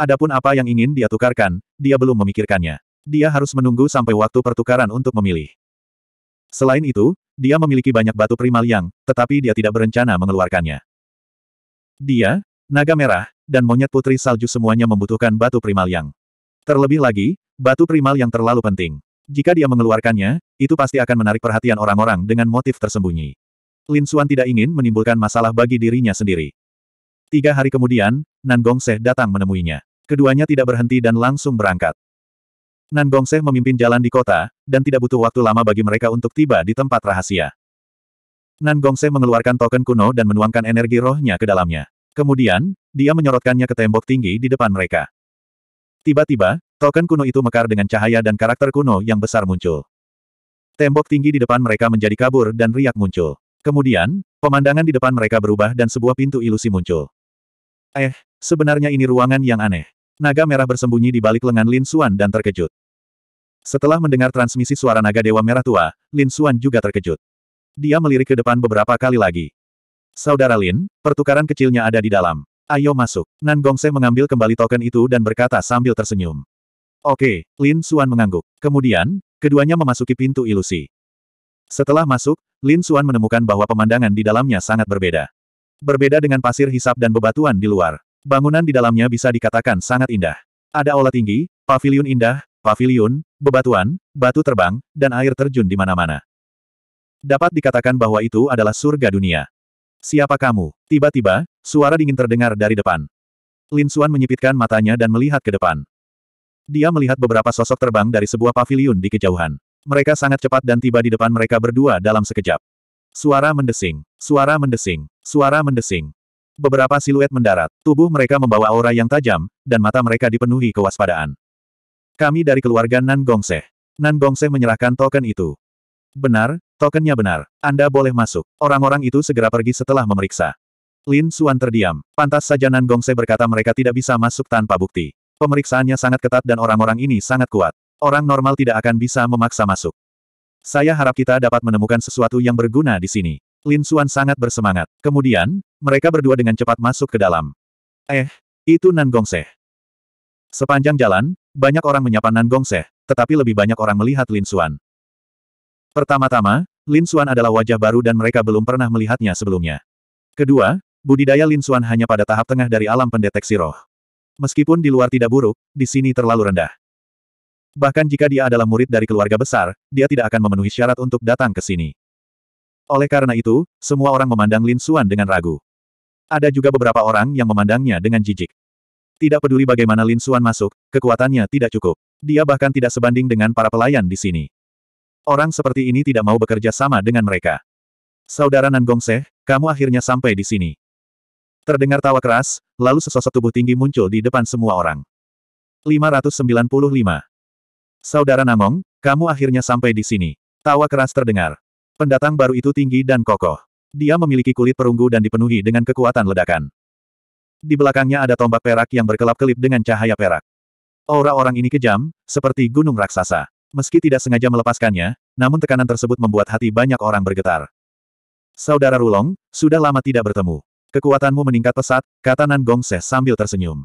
Adapun apa yang ingin dia tukarkan, dia belum memikirkannya. Dia harus menunggu sampai waktu pertukaran untuk memilih. Selain itu, dia memiliki banyak batu primal yang, tetapi dia tidak berencana mengeluarkannya. Dia, naga merah, dan monyet putri salju semuanya membutuhkan batu primal yang. Terlebih lagi, batu primal yang terlalu penting. Jika dia mengeluarkannya, itu pasti akan menarik perhatian orang-orang dengan motif tersembunyi. Lin Xuan tidak ingin menimbulkan masalah bagi dirinya sendiri. Tiga hari kemudian, Nan Seh datang menemuinya. Keduanya tidak berhenti dan langsung berangkat. Nan Gongseh memimpin jalan di kota, dan tidak butuh waktu lama bagi mereka untuk tiba di tempat rahasia. Nan Gongseh mengeluarkan token kuno dan menuangkan energi rohnya ke dalamnya. Kemudian, dia menyorotkannya ke tembok tinggi di depan mereka. Tiba-tiba, token kuno itu mekar dengan cahaya dan karakter kuno yang besar muncul. Tembok tinggi di depan mereka menjadi kabur dan riak muncul. Kemudian, pemandangan di depan mereka berubah dan sebuah pintu ilusi muncul. Eh, sebenarnya ini ruangan yang aneh. Naga merah bersembunyi di balik lengan Lin Xuan dan terkejut. Setelah mendengar transmisi suara naga dewa merah tua, Lin Xuan juga terkejut. Dia melirik ke depan beberapa kali lagi. Saudara Lin, pertukaran kecilnya ada di dalam. Ayo masuk. Nan Gongse mengambil kembali token itu dan berkata sambil tersenyum. Oke, Lin Xuan mengangguk. Kemudian, keduanya memasuki pintu ilusi. Setelah masuk, Lin Xuan menemukan bahwa pemandangan di dalamnya sangat berbeda. Berbeda dengan pasir hisap dan bebatuan di luar. Bangunan di dalamnya bisa dikatakan sangat indah. Ada aula tinggi, pavilion indah, pavilion, bebatuan, batu terbang, dan air terjun di mana-mana. Dapat dikatakan bahwa itu adalah surga dunia. Siapa kamu? Tiba-tiba, suara dingin terdengar dari depan. Lin Xuan menyipitkan matanya dan melihat ke depan. Dia melihat beberapa sosok terbang dari sebuah pavilion di kejauhan. Mereka sangat cepat dan tiba di depan mereka berdua dalam sekejap. Suara mendesing, suara mendesing, suara mendesing beberapa siluet mendarat, tubuh mereka membawa aura yang tajam, dan mata mereka dipenuhi kewaspadaan. Kami dari keluarga Nan Gongseh. Nan Gongseh menyerahkan token itu. Benar, tokennya benar. Anda boleh masuk. Orang-orang itu segera pergi setelah memeriksa. Lin Suan terdiam. Pantas saja Nan Gongse berkata mereka tidak bisa masuk tanpa bukti. Pemeriksaannya sangat ketat dan orang-orang ini sangat kuat. Orang normal tidak akan bisa memaksa masuk. Saya harap kita dapat menemukan sesuatu yang berguna di sini. Lin Suan sangat bersemangat. Kemudian, mereka berdua dengan cepat masuk ke dalam. Eh, itu Nan Gongseh. Sepanjang jalan, banyak orang menyapa Nan Gongseh, tetapi lebih banyak orang melihat Lin Xuan. Pertama-tama, Lin Xuan adalah wajah baru dan mereka belum pernah melihatnya sebelumnya. Kedua, budidaya Lin Xuan hanya pada tahap tengah dari alam pendeteksi roh. Meskipun di luar tidak buruk, di sini terlalu rendah. Bahkan jika dia adalah murid dari keluarga besar, dia tidak akan memenuhi syarat untuk datang ke sini. Oleh karena itu, semua orang memandang Lin Xuan dengan ragu. Ada juga beberapa orang yang memandangnya dengan jijik. Tidak peduli bagaimana Lin Suan masuk, kekuatannya tidak cukup. Dia bahkan tidak sebanding dengan para pelayan di sini. Orang seperti ini tidak mau bekerja sama dengan mereka. Saudara Nan Gongseh, kamu akhirnya sampai di sini. Terdengar tawa keras, lalu sesosok tubuh tinggi muncul di depan semua orang. 595. Saudara Namong, kamu akhirnya sampai di sini. Tawa keras terdengar. Pendatang baru itu tinggi dan kokoh. Dia memiliki kulit perunggu dan dipenuhi dengan kekuatan ledakan. Di belakangnya ada tombak perak yang berkelap-kelip dengan cahaya perak. Aura orang ini kejam, seperti gunung raksasa. Meski tidak sengaja melepaskannya, namun tekanan tersebut membuat hati banyak orang bergetar. Saudara Rulong, sudah lama tidak bertemu. Kekuatanmu meningkat pesat, kata Nan Gongse sambil tersenyum.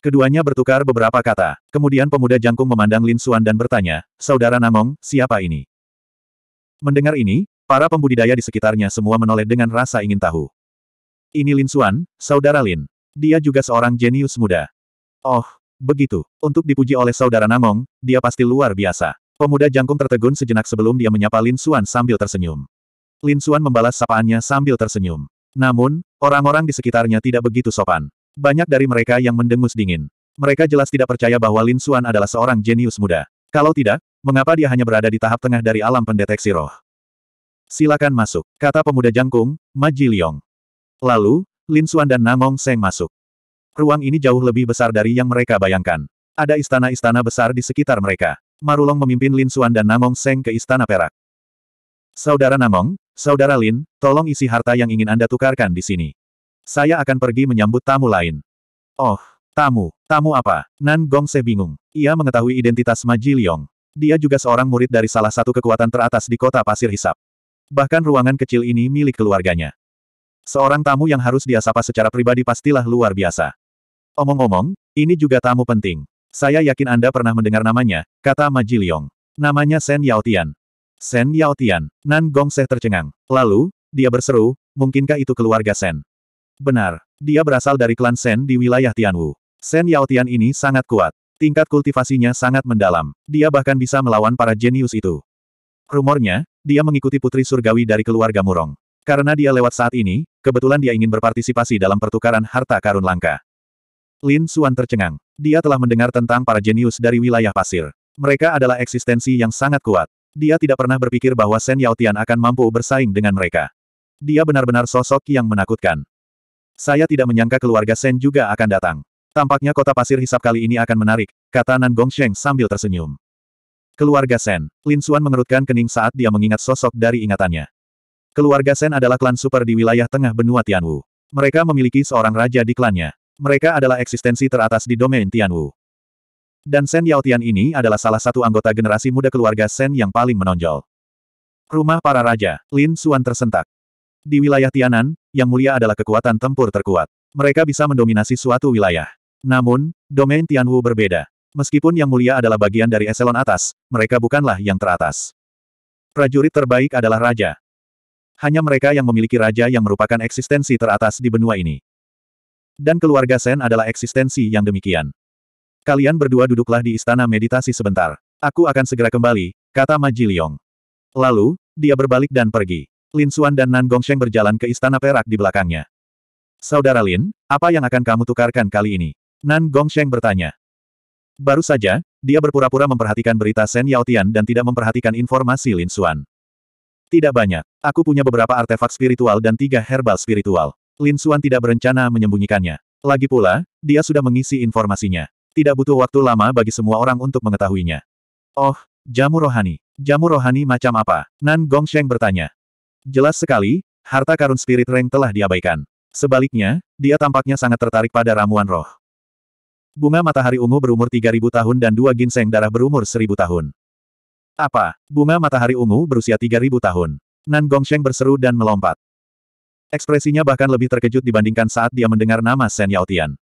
Keduanya bertukar beberapa kata. Kemudian pemuda jangkung memandang Lin Suan dan bertanya, Saudara Namong, siapa ini? Mendengar ini, Para pembudidaya di sekitarnya semua menoleh dengan rasa ingin tahu. Ini Lin Xuan, saudara Lin. Dia juga seorang jenius muda. Oh, begitu. Untuk dipuji oleh saudara Namong, dia pasti luar biasa. Pemuda jangkung tertegun sejenak sebelum dia menyapa Lin Xuan sambil tersenyum. Lin Xuan membalas sapaannya sambil tersenyum. Namun, orang-orang di sekitarnya tidak begitu sopan. Banyak dari mereka yang mendengus dingin. Mereka jelas tidak percaya bahwa Lin Xuan adalah seorang jenius muda. Kalau tidak, mengapa dia hanya berada di tahap tengah dari alam pendeteksi roh? Silakan masuk, kata pemuda jangkung, Ma Liong. Lalu, Lin Xuan dan Namong Seng masuk. Ruang ini jauh lebih besar dari yang mereka bayangkan. Ada istana-istana besar di sekitar mereka. Marulong memimpin Lin Xuan dan Namong Seng ke istana perak. Saudara Namong, Saudara Lin, tolong isi harta yang ingin Anda tukarkan di sini. Saya akan pergi menyambut tamu lain. Oh, tamu, tamu apa? Nan Se bingung. Ia mengetahui identitas Ma Liong. Dia juga seorang murid dari salah satu kekuatan teratas di kota Pasir Hisap. Bahkan ruangan kecil ini milik keluarganya. Seorang tamu yang harus dia sapa secara pribadi pastilah luar biasa. Omong-omong, ini juga tamu penting. Saya yakin Anda pernah mendengar namanya, kata Ma Jiliong. Namanya Sen Yaotian. Sen Yaotian, Nan Gong Seh tercengang. Lalu, dia berseru, mungkinkah itu keluarga Sen? Benar, dia berasal dari klan Sen di wilayah Tianwu. Sen Yaotian ini sangat kuat. Tingkat kultivasinya sangat mendalam. Dia bahkan bisa melawan para jenius itu. Rumornya, dia mengikuti putri surgawi dari keluarga Murong. Karena dia lewat saat ini, kebetulan dia ingin berpartisipasi dalam pertukaran harta karun langka. Lin Suan tercengang. Dia telah mendengar tentang para jenius dari wilayah pasir. Mereka adalah eksistensi yang sangat kuat. Dia tidak pernah berpikir bahwa Shen Tian akan mampu bersaing dengan mereka. Dia benar-benar sosok yang menakutkan. Saya tidak menyangka keluarga Shen juga akan datang. Tampaknya kota pasir hisap kali ini akan menarik, kata Nan Sheng sambil tersenyum. Keluarga Sen. Lin Suan mengerutkan kening saat dia mengingat sosok dari ingatannya. Keluarga Sen adalah klan super di wilayah tengah benua Tianwu. Mereka memiliki seorang raja di klannya. Mereka adalah eksistensi teratas di domain Tianwu. Dan Sen Tian ini adalah salah satu anggota generasi muda keluarga Sen yang paling menonjol. Rumah para raja, Lin Suan tersentak. Di wilayah Tianan, yang mulia adalah kekuatan tempur terkuat. Mereka bisa mendominasi suatu wilayah. Namun, domain Tianwu berbeda. Meskipun yang mulia adalah bagian dari eselon atas, mereka bukanlah yang teratas. Prajurit terbaik adalah raja. Hanya mereka yang memiliki raja yang merupakan eksistensi teratas di benua ini. Dan keluarga Sen adalah eksistensi yang demikian. Kalian berdua duduklah di istana meditasi sebentar. Aku akan segera kembali, kata Ma Jiliong. Lalu, dia berbalik dan pergi. Lin Xuan dan Nan Gongsheng berjalan ke istana perak di belakangnya. Saudara Lin, apa yang akan kamu tukarkan kali ini? Nan Gongsheng bertanya. Baru saja, dia berpura-pura memperhatikan berita Shen Yaotian dan tidak memperhatikan informasi Lin Xuan. Tidak banyak. Aku punya beberapa artefak spiritual dan tiga herbal spiritual. Lin Xuan tidak berencana menyembunyikannya. Lagi pula, dia sudah mengisi informasinya. Tidak butuh waktu lama bagi semua orang untuk mengetahuinya. Oh, jamu rohani. Jamu rohani macam apa? Nan Gong Sheng bertanya. Jelas sekali, harta karun spirit rank telah diabaikan. Sebaliknya, dia tampaknya sangat tertarik pada ramuan roh. Bunga matahari ungu berumur 3.000 tahun dan dua ginseng darah berumur 1.000 tahun. Apa? Bunga matahari ungu berusia 3.000 tahun. Nan Gongsheng berseru dan melompat. Ekspresinya bahkan lebih terkejut dibandingkan saat dia mendengar nama Shen Yaotian.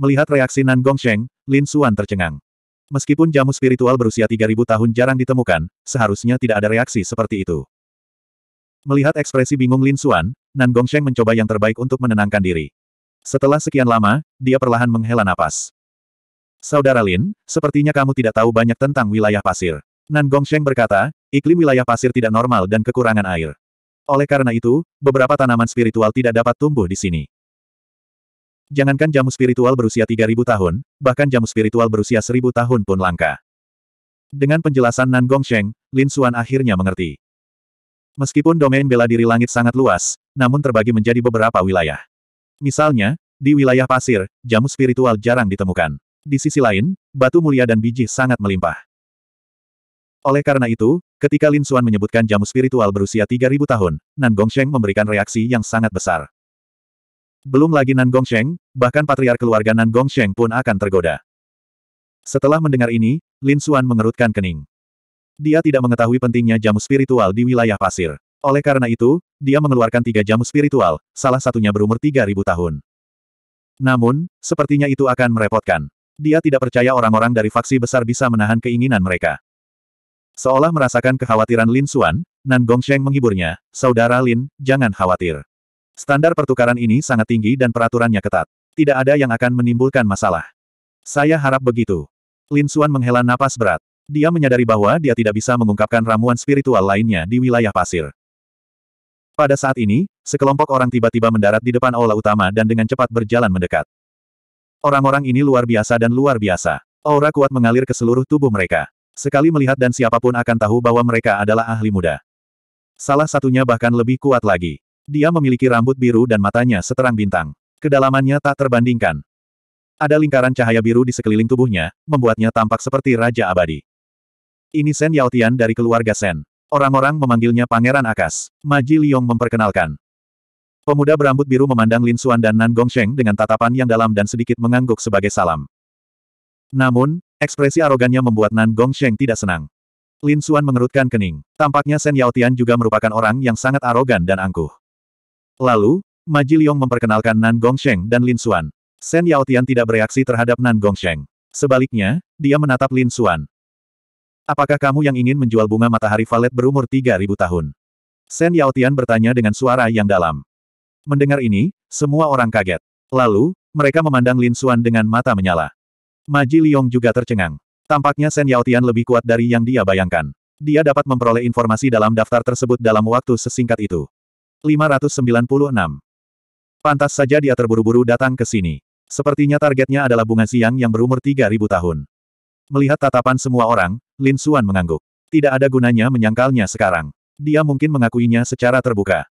Melihat reaksi Nan Gongsheng, Lin Xuan tercengang. Meskipun jamu spiritual berusia 3.000 tahun jarang ditemukan, seharusnya tidak ada reaksi seperti itu. Melihat ekspresi bingung Lin Xuan, Nan Gongsheng mencoba yang terbaik untuk menenangkan diri. Setelah sekian lama, dia perlahan menghela napas. Saudara Lin, sepertinya kamu tidak tahu banyak tentang wilayah pasir. Nan Gongsheng berkata, iklim wilayah pasir tidak normal dan kekurangan air. Oleh karena itu, beberapa tanaman spiritual tidak dapat tumbuh di sini. Jangankan jamu spiritual berusia 3000 tahun, bahkan jamu spiritual berusia 1000 tahun pun langka. Dengan penjelasan Nan Gongsheng, Lin Xuan akhirnya mengerti. Meskipun domain bela diri langit sangat luas, namun terbagi menjadi beberapa wilayah. Misalnya, di wilayah pasir, jamu spiritual jarang ditemukan. Di sisi lain, batu mulia dan biji sangat melimpah. Oleh karena itu, ketika Lin Xuan menyebutkan jamu spiritual berusia 3000 tahun, Nan Gongsheng memberikan reaksi yang sangat besar. Belum lagi Nan Gongsheng, bahkan patriar keluarga Nan Gongsheng pun akan tergoda. Setelah mendengar ini, Lin Xuan mengerutkan kening. Dia tidak mengetahui pentingnya jamu spiritual di wilayah pasir. Oleh karena itu, dia mengeluarkan tiga jamu spiritual, salah satunya berumur 3.000 tahun. Namun, sepertinya itu akan merepotkan. Dia tidak percaya orang-orang dari faksi besar bisa menahan keinginan mereka. Seolah merasakan kekhawatiran Lin Xuan, Nan Gongsheng menghiburnya, Saudara Lin, jangan khawatir. Standar pertukaran ini sangat tinggi dan peraturannya ketat. Tidak ada yang akan menimbulkan masalah. Saya harap begitu. Lin Xuan menghela napas berat. Dia menyadari bahwa dia tidak bisa mengungkapkan ramuan spiritual lainnya di wilayah pasir. Pada saat ini, sekelompok orang tiba-tiba mendarat di depan aula utama dan dengan cepat berjalan mendekat. Orang-orang ini luar biasa dan luar biasa. Aura kuat mengalir ke seluruh tubuh mereka. Sekali melihat dan siapapun akan tahu bahwa mereka adalah ahli muda. Salah satunya bahkan lebih kuat lagi. Dia memiliki rambut biru dan matanya seterang bintang. Kedalamannya tak terbandingkan. Ada lingkaran cahaya biru di sekeliling tubuhnya, membuatnya tampak seperti Raja Abadi. Ini Sen Yaotian dari keluarga Sen. Orang-orang memanggilnya Pangeran Akas. Maji Liong memperkenalkan. Pemuda berambut biru memandang Lin Xuan dan Nan Gongsheng dengan tatapan yang dalam dan sedikit mengangguk sebagai salam. Namun, ekspresi arogannya membuat Nan Gongsheng tidak senang. Lin Xuan mengerutkan kening. Tampaknya Sen Yao Tian juga merupakan orang yang sangat arogan dan angkuh. Lalu, Maji Liong memperkenalkan Nan Gongsheng dan Lin Xuan. Sen Yao Tian tidak bereaksi terhadap Nan Gongsheng. Sebaliknya, dia menatap Lin Xuan. Apakah kamu yang ingin menjual bunga matahari valet berumur 3000 tahun? Sen Yaotian bertanya dengan suara yang dalam. Mendengar ini, semua orang kaget. Lalu, mereka memandang Lin Xuan dengan mata menyala. Maji Liong juga tercengang. Tampaknya Sen Yaotian lebih kuat dari yang dia bayangkan. Dia dapat memperoleh informasi dalam daftar tersebut dalam waktu sesingkat itu. 596. Pantas saja dia terburu-buru datang ke sini. Sepertinya targetnya adalah bunga siang yang berumur 3000 tahun. Melihat tatapan semua orang, Lin Xuan mengangguk. Tidak ada gunanya menyangkalnya sekarang. Dia mungkin mengakuinya secara terbuka.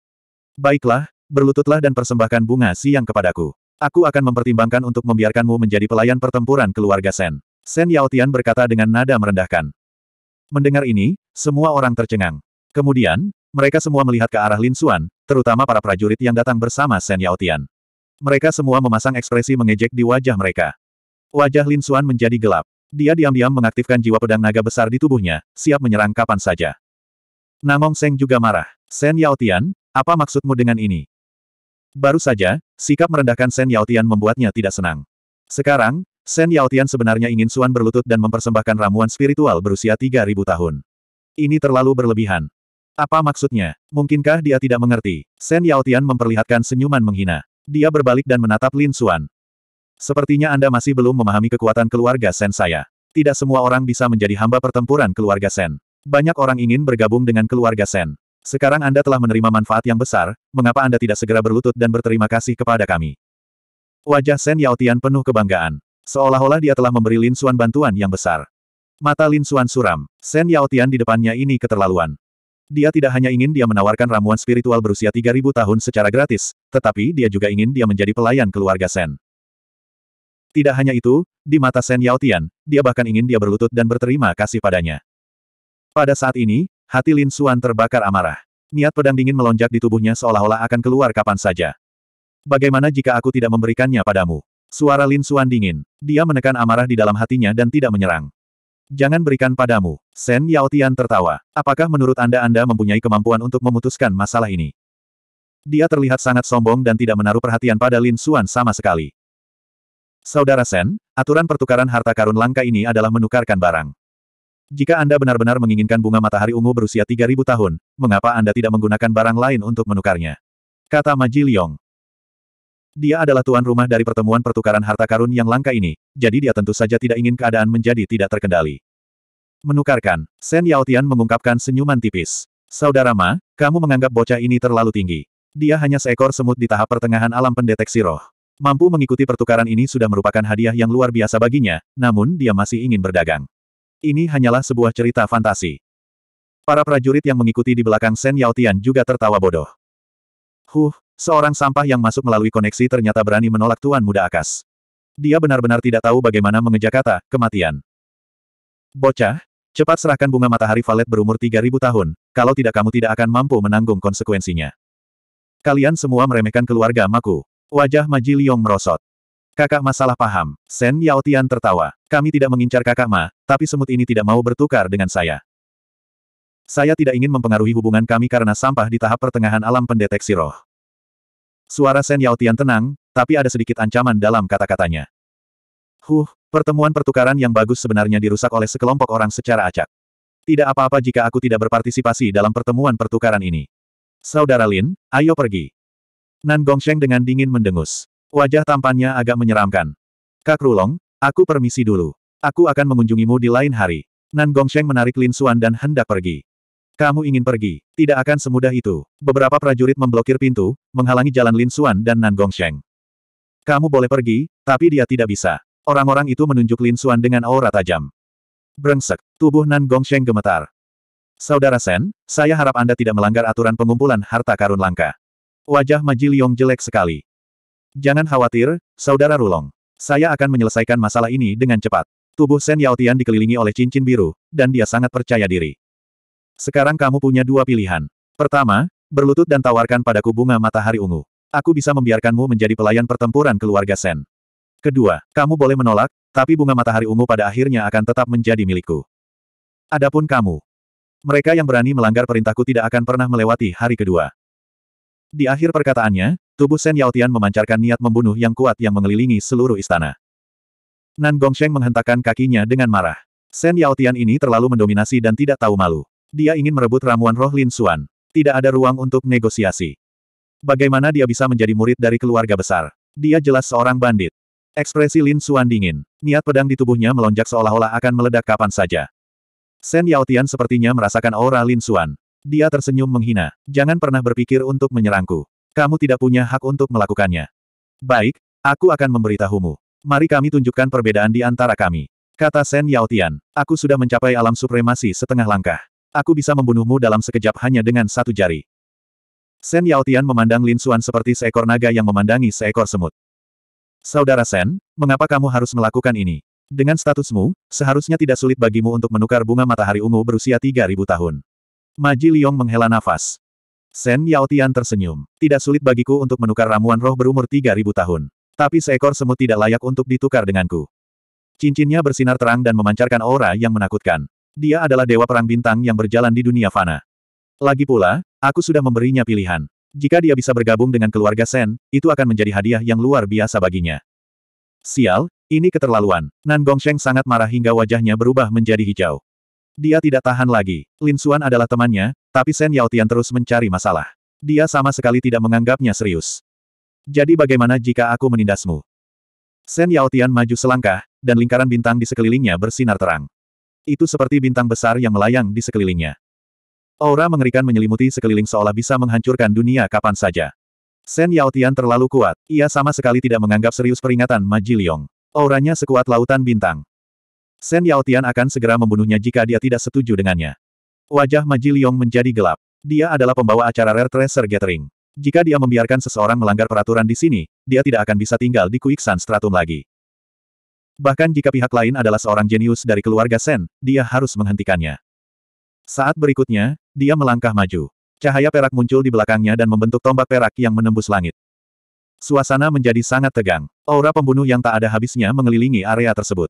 Baiklah, berlututlah dan persembahkan bunga siang kepadaku. Aku akan mempertimbangkan untuk membiarkanmu menjadi pelayan pertempuran keluarga Sen. Sen Yaotian berkata dengan nada merendahkan. Mendengar ini, semua orang tercengang. Kemudian, mereka semua melihat ke arah Lin Xuan, terutama para prajurit yang datang bersama Sen Yaotian. Mereka semua memasang ekspresi mengejek di wajah mereka. Wajah Lin Xuan menjadi gelap. Dia diam-diam mengaktifkan jiwa pedang naga besar di tubuhnya, siap menyerang kapan saja. Namong Seng juga marah. Sen Yaotian, apa maksudmu dengan ini? Baru saja, sikap merendahkan Sen Yaotian membuatnya tidak senang. Sekarang, Sen Yaotian sebenarnya ingin Suan berlutut dan mempersembahkan ramuan spiritual berusia 3000 tahun. Ini terlalu berlebihan. Apa maksudnya? Mungkinkah dia tidak mengerti? Sen Yaotian memperlihatkan senyuman menghina. Dia berbalik dan menatap Lin Suan. Sepertinya Anda masih belum memahami kekuatan keluarga Sen saya. Tidak semua orang bisa menjadi hamba pertempuran keluarga Sen. Banyak orang ingin bergabung dengan keluarga Sen. Sekarang Anda telah menerima manfaat yang besar, mengapa Anda tidak segera berlutut dan berterima kasih kepada kami? Wajah Sen Yaotian penuh kebanggaan. Seolah-olah dia telah memberi Lin Suan bantuan yang besar. Mata Lin Suan suram. Sen Yaotian di depannya ini keterlaluan. Dia tidak hanya ingin dia menawarkan ramuan spiritual berusia 3000 tahun secara gratis, tetapi dia juga ingin dia menjadi pelayan keluarga Sen. Tidak hanya itu, di mata Shen Yao dia bahkan ingin dia berlutut dan berterima kasih padanya. Pada saat ini, hati Lin Suan terbakar amarah. Niat pedang dingin melonjak di tubuhnya seolah-olah akan keluar kapan saja. Bagaimana jika aku tidak memberikannya padamu? Suara Lin Suan dingin. Dia menekan amarah di dalam hatinya dan tidak menyerang. Jangan berikan padamu. Shen Yao tertawa. Apakah menurut Anda Anda mempunyai kemampuan untuk memutuskan masalah ini? Dia terlihat sangat sombong dan tidak menaruh perhatian pada Lin Suan sama sekali. Saudara Sen, aturan pertukaran harta karun langka ini adalah menukarkan barang. Jika Anda benar-benar menginginkan bunga matahari ungu berusia 3000 tahun, mengapa Anda tidak menggunakan barang lain untuk menukarnya? Kata Maji Liong. Dia adalah tuan rumah dari pertemuan pertukaran harta karun yang langka ini, jadi dia tentu saja tidak ingin keadaan menjadi tidak terkendali. Menukarkan, Sen Yaotian mengungkapkan senyuman tipis. Saudara Ma, kamu menganggap bocah ini terlalu tinggi. Dia hanya seekor semut di tahap pertengahan alam pendeteksi roh. Mampu mengikuti pertukaran ini sudah merupakan hadiah yang luar biasa baginya, namun dia masih ingin berdagang. Ini hanyalah sebuah cerita fantasi. Para prajurit yang mengikuti di belakang Shen Tian juga tertawa bodoh. Huh, seorang sampah yang masuk melalui koneksi ternyata berani menolak Tuan Muda Akas. Dia benar-benar tidak tahu bagaimana mengeja kata, kematian. Bocah, cepat serahkan bunga matahari valet berumur 3000 tahun, kalau tidak kamu tidak akan mampu menanggung konsekuensinya. Kalian semua meremehkan keluarga Maku. Wajah Maji Liong merosot. Kakak masalah paham. Sen Tian tertawa. Kami tidak mengincar kakak Ma, tapi semut ini tidak mau bertukar dengan saya. Saya tidak ingin mempengaruhi hubungan kami karena sampah di tahap pertengahan alam pendeteksi roh. Suara Sen Tian tenang, tapi ada sedikit ancaman dalam kata-katanya. Huh, pertemuan pertukaran yang bagus sebenarnya dirusak oleh sekelompok orang secara acak. Tidak apa-apa jika aku tidak berpartisipasi dalam pertemuan pertukaran ini. Saudara Lin, ayo pergi. Nan Gongsheng dengan dingin mendengus. Wajah tampannya agak menyeramkan. Kak Rulong, aku permisi dulu. Aku akan mengunjungimu di lain hari. Nan Gongsheng menarik Lin Xuan dan hendak pergi. Kamu ingin pergi, tidak akan semudah itu. Beberapa prajurit memblokir pintu, menghalangi jalan Lin Xuan dan Nan Gongsheng. Kamu boleh pergi, tapi dia tidak bisa. Orang-orang itu menunjuk Lin Xuan dengan aura tajam. Brengsek, tubuh Nan Gongsheng gemetar. Saudara Sen, saya harap Anda tidak melanggar aturan pengumpulan harta karun langka. Wajah Majiliong jelek sekali. Jangan khawatir, Saudara Rulong. Saya akan menyelesaikan masalah ini dengan cepat. Tubuh Sen Yaotian dikelilingi oleh cincin biru, dan dia sangat percaya diri. Sekarang kamu punya dua pilihan. Pertama, berlutut dan tawarkan padaku bunga matahari ungu. Aku bisa membiarkanmu menjadi pelayan pertempuran keluarga Sen. Kedua, kamu boleh menolak, tapi bunga matahari ungu pada akhirnya akan tetap menjadi milikku. Adapun kamu, mereka yang berani melanggar perintahku tidak akan pernah melewati hari kedua. Di akhir perkataannya, tubuh Shen Yaotian memancarkan niat membunuh yang kuat yang mengelilingi seluruh istana. Nan Gongsheng menghentakkan kakinya dengan marah. Shen Yaotian ini terlalu mendominasi dan tidak tahu malu. Dia ingin merebut ramuan roh Lin Xuan. Tidak ada ruang untuk negosiasi. Bagaimana dia bisa menjadi murid dari keluarga besar? Dia jelas seorang bandit. Ekspresi Lin Xuan dingin. Niat pedang di tubuhnya melonjak seolah-olah akan meledak kapan saja. Shen Yaotian sepertinya merasakan aura Lin Xuan. Dia tersenyum menghina. Jangan pernah berpikir untuk menyerangku. Kamu tidak punya hak untuk melakukannya. Baik, aku akan memberitahumu. Mari kami tunjukkan perbedaan di antara kami. Kata Sen Yaotian. Aku sudah mencapai alam supremasi setengah langkah. Aku bisa membunuhmu dalam sekejap hanya dengan satu jari. Sen Yaotian memandang Lin Xuan seperti seekor naga yang memandangi seekor semut. Saudara Sen, mengapa kamu harus melakukan ini? Dengan statusmu, seharusnya tidak sulit bagimu untuk menukar bunga matahari ungu berusia 3000 tahun. Maji Liong menghela nafas. Shen Tian tersenyum. Tidak sulit bagiku untuk menukar ramuan roh berumur 3000 tahun. Tapi seekor semut tidak layak untuk ditukar denganku. Cincinnya bersinar terang dan memancarkan aura yang menakutkan. Dia adalah dewa perang bintang yang berjalan di dunia fana. Lagi pula, aku sudah memberinya pilihan. Jika dia bisa bergabung dengan keluarga Sen, itu akan menjadi hadiah yang luar biasa baginya. Sial, ini keterlaluan. Nan Gongsheng sangat marah hingga wajahnya berubah menjadi hijau. Dia tidak tahan lagi. Lin Xuan adalah temannya, tapi Shen Yaotian terus mencari masalah. Dia sama sekali tidak menganggapnya serius. Jadi bagaimana jika aku menindasmu? Shen Yaotian maju selangkah, dan lingkaran bintang di sekelilingnya bersinar terang. Itu seperti bintang besar yang melayang di sekelilingnya. Aura mengerikan menyelimuti sekeliling seolah bisa menghancurkan dunia kapan saja. Shen Yaotian terlalu kuat, ia sama sekali tidak menganggap serius peringatan Ma Ji Auranya sekuat lautan bintang. Shen Yaotian akan segera membunuhnya jika dia tidak setuju dengannya. Wajah Ma Jiliong menjadi gelap. Dia adalah pembawa acara Rare Treasure Gathering. Jika dia membiarkan seseorang melanggar peraturan di sini, dia tidak akan bisa tinggal di Kuiksan Stratum lagi. Bahkan jika pihak lain adalah seorang jenius dari keluarga Sen, dia harus menghentikannya. Saat berikutnya, dia melangkah maju. Cahaya perak muncul di belakangnya dan membentuk tombak perak yang menembus langit. Suasana menjadi sangat tegang. Aura pembunuh yang tak ada habisnya mengelilingi area tersebut.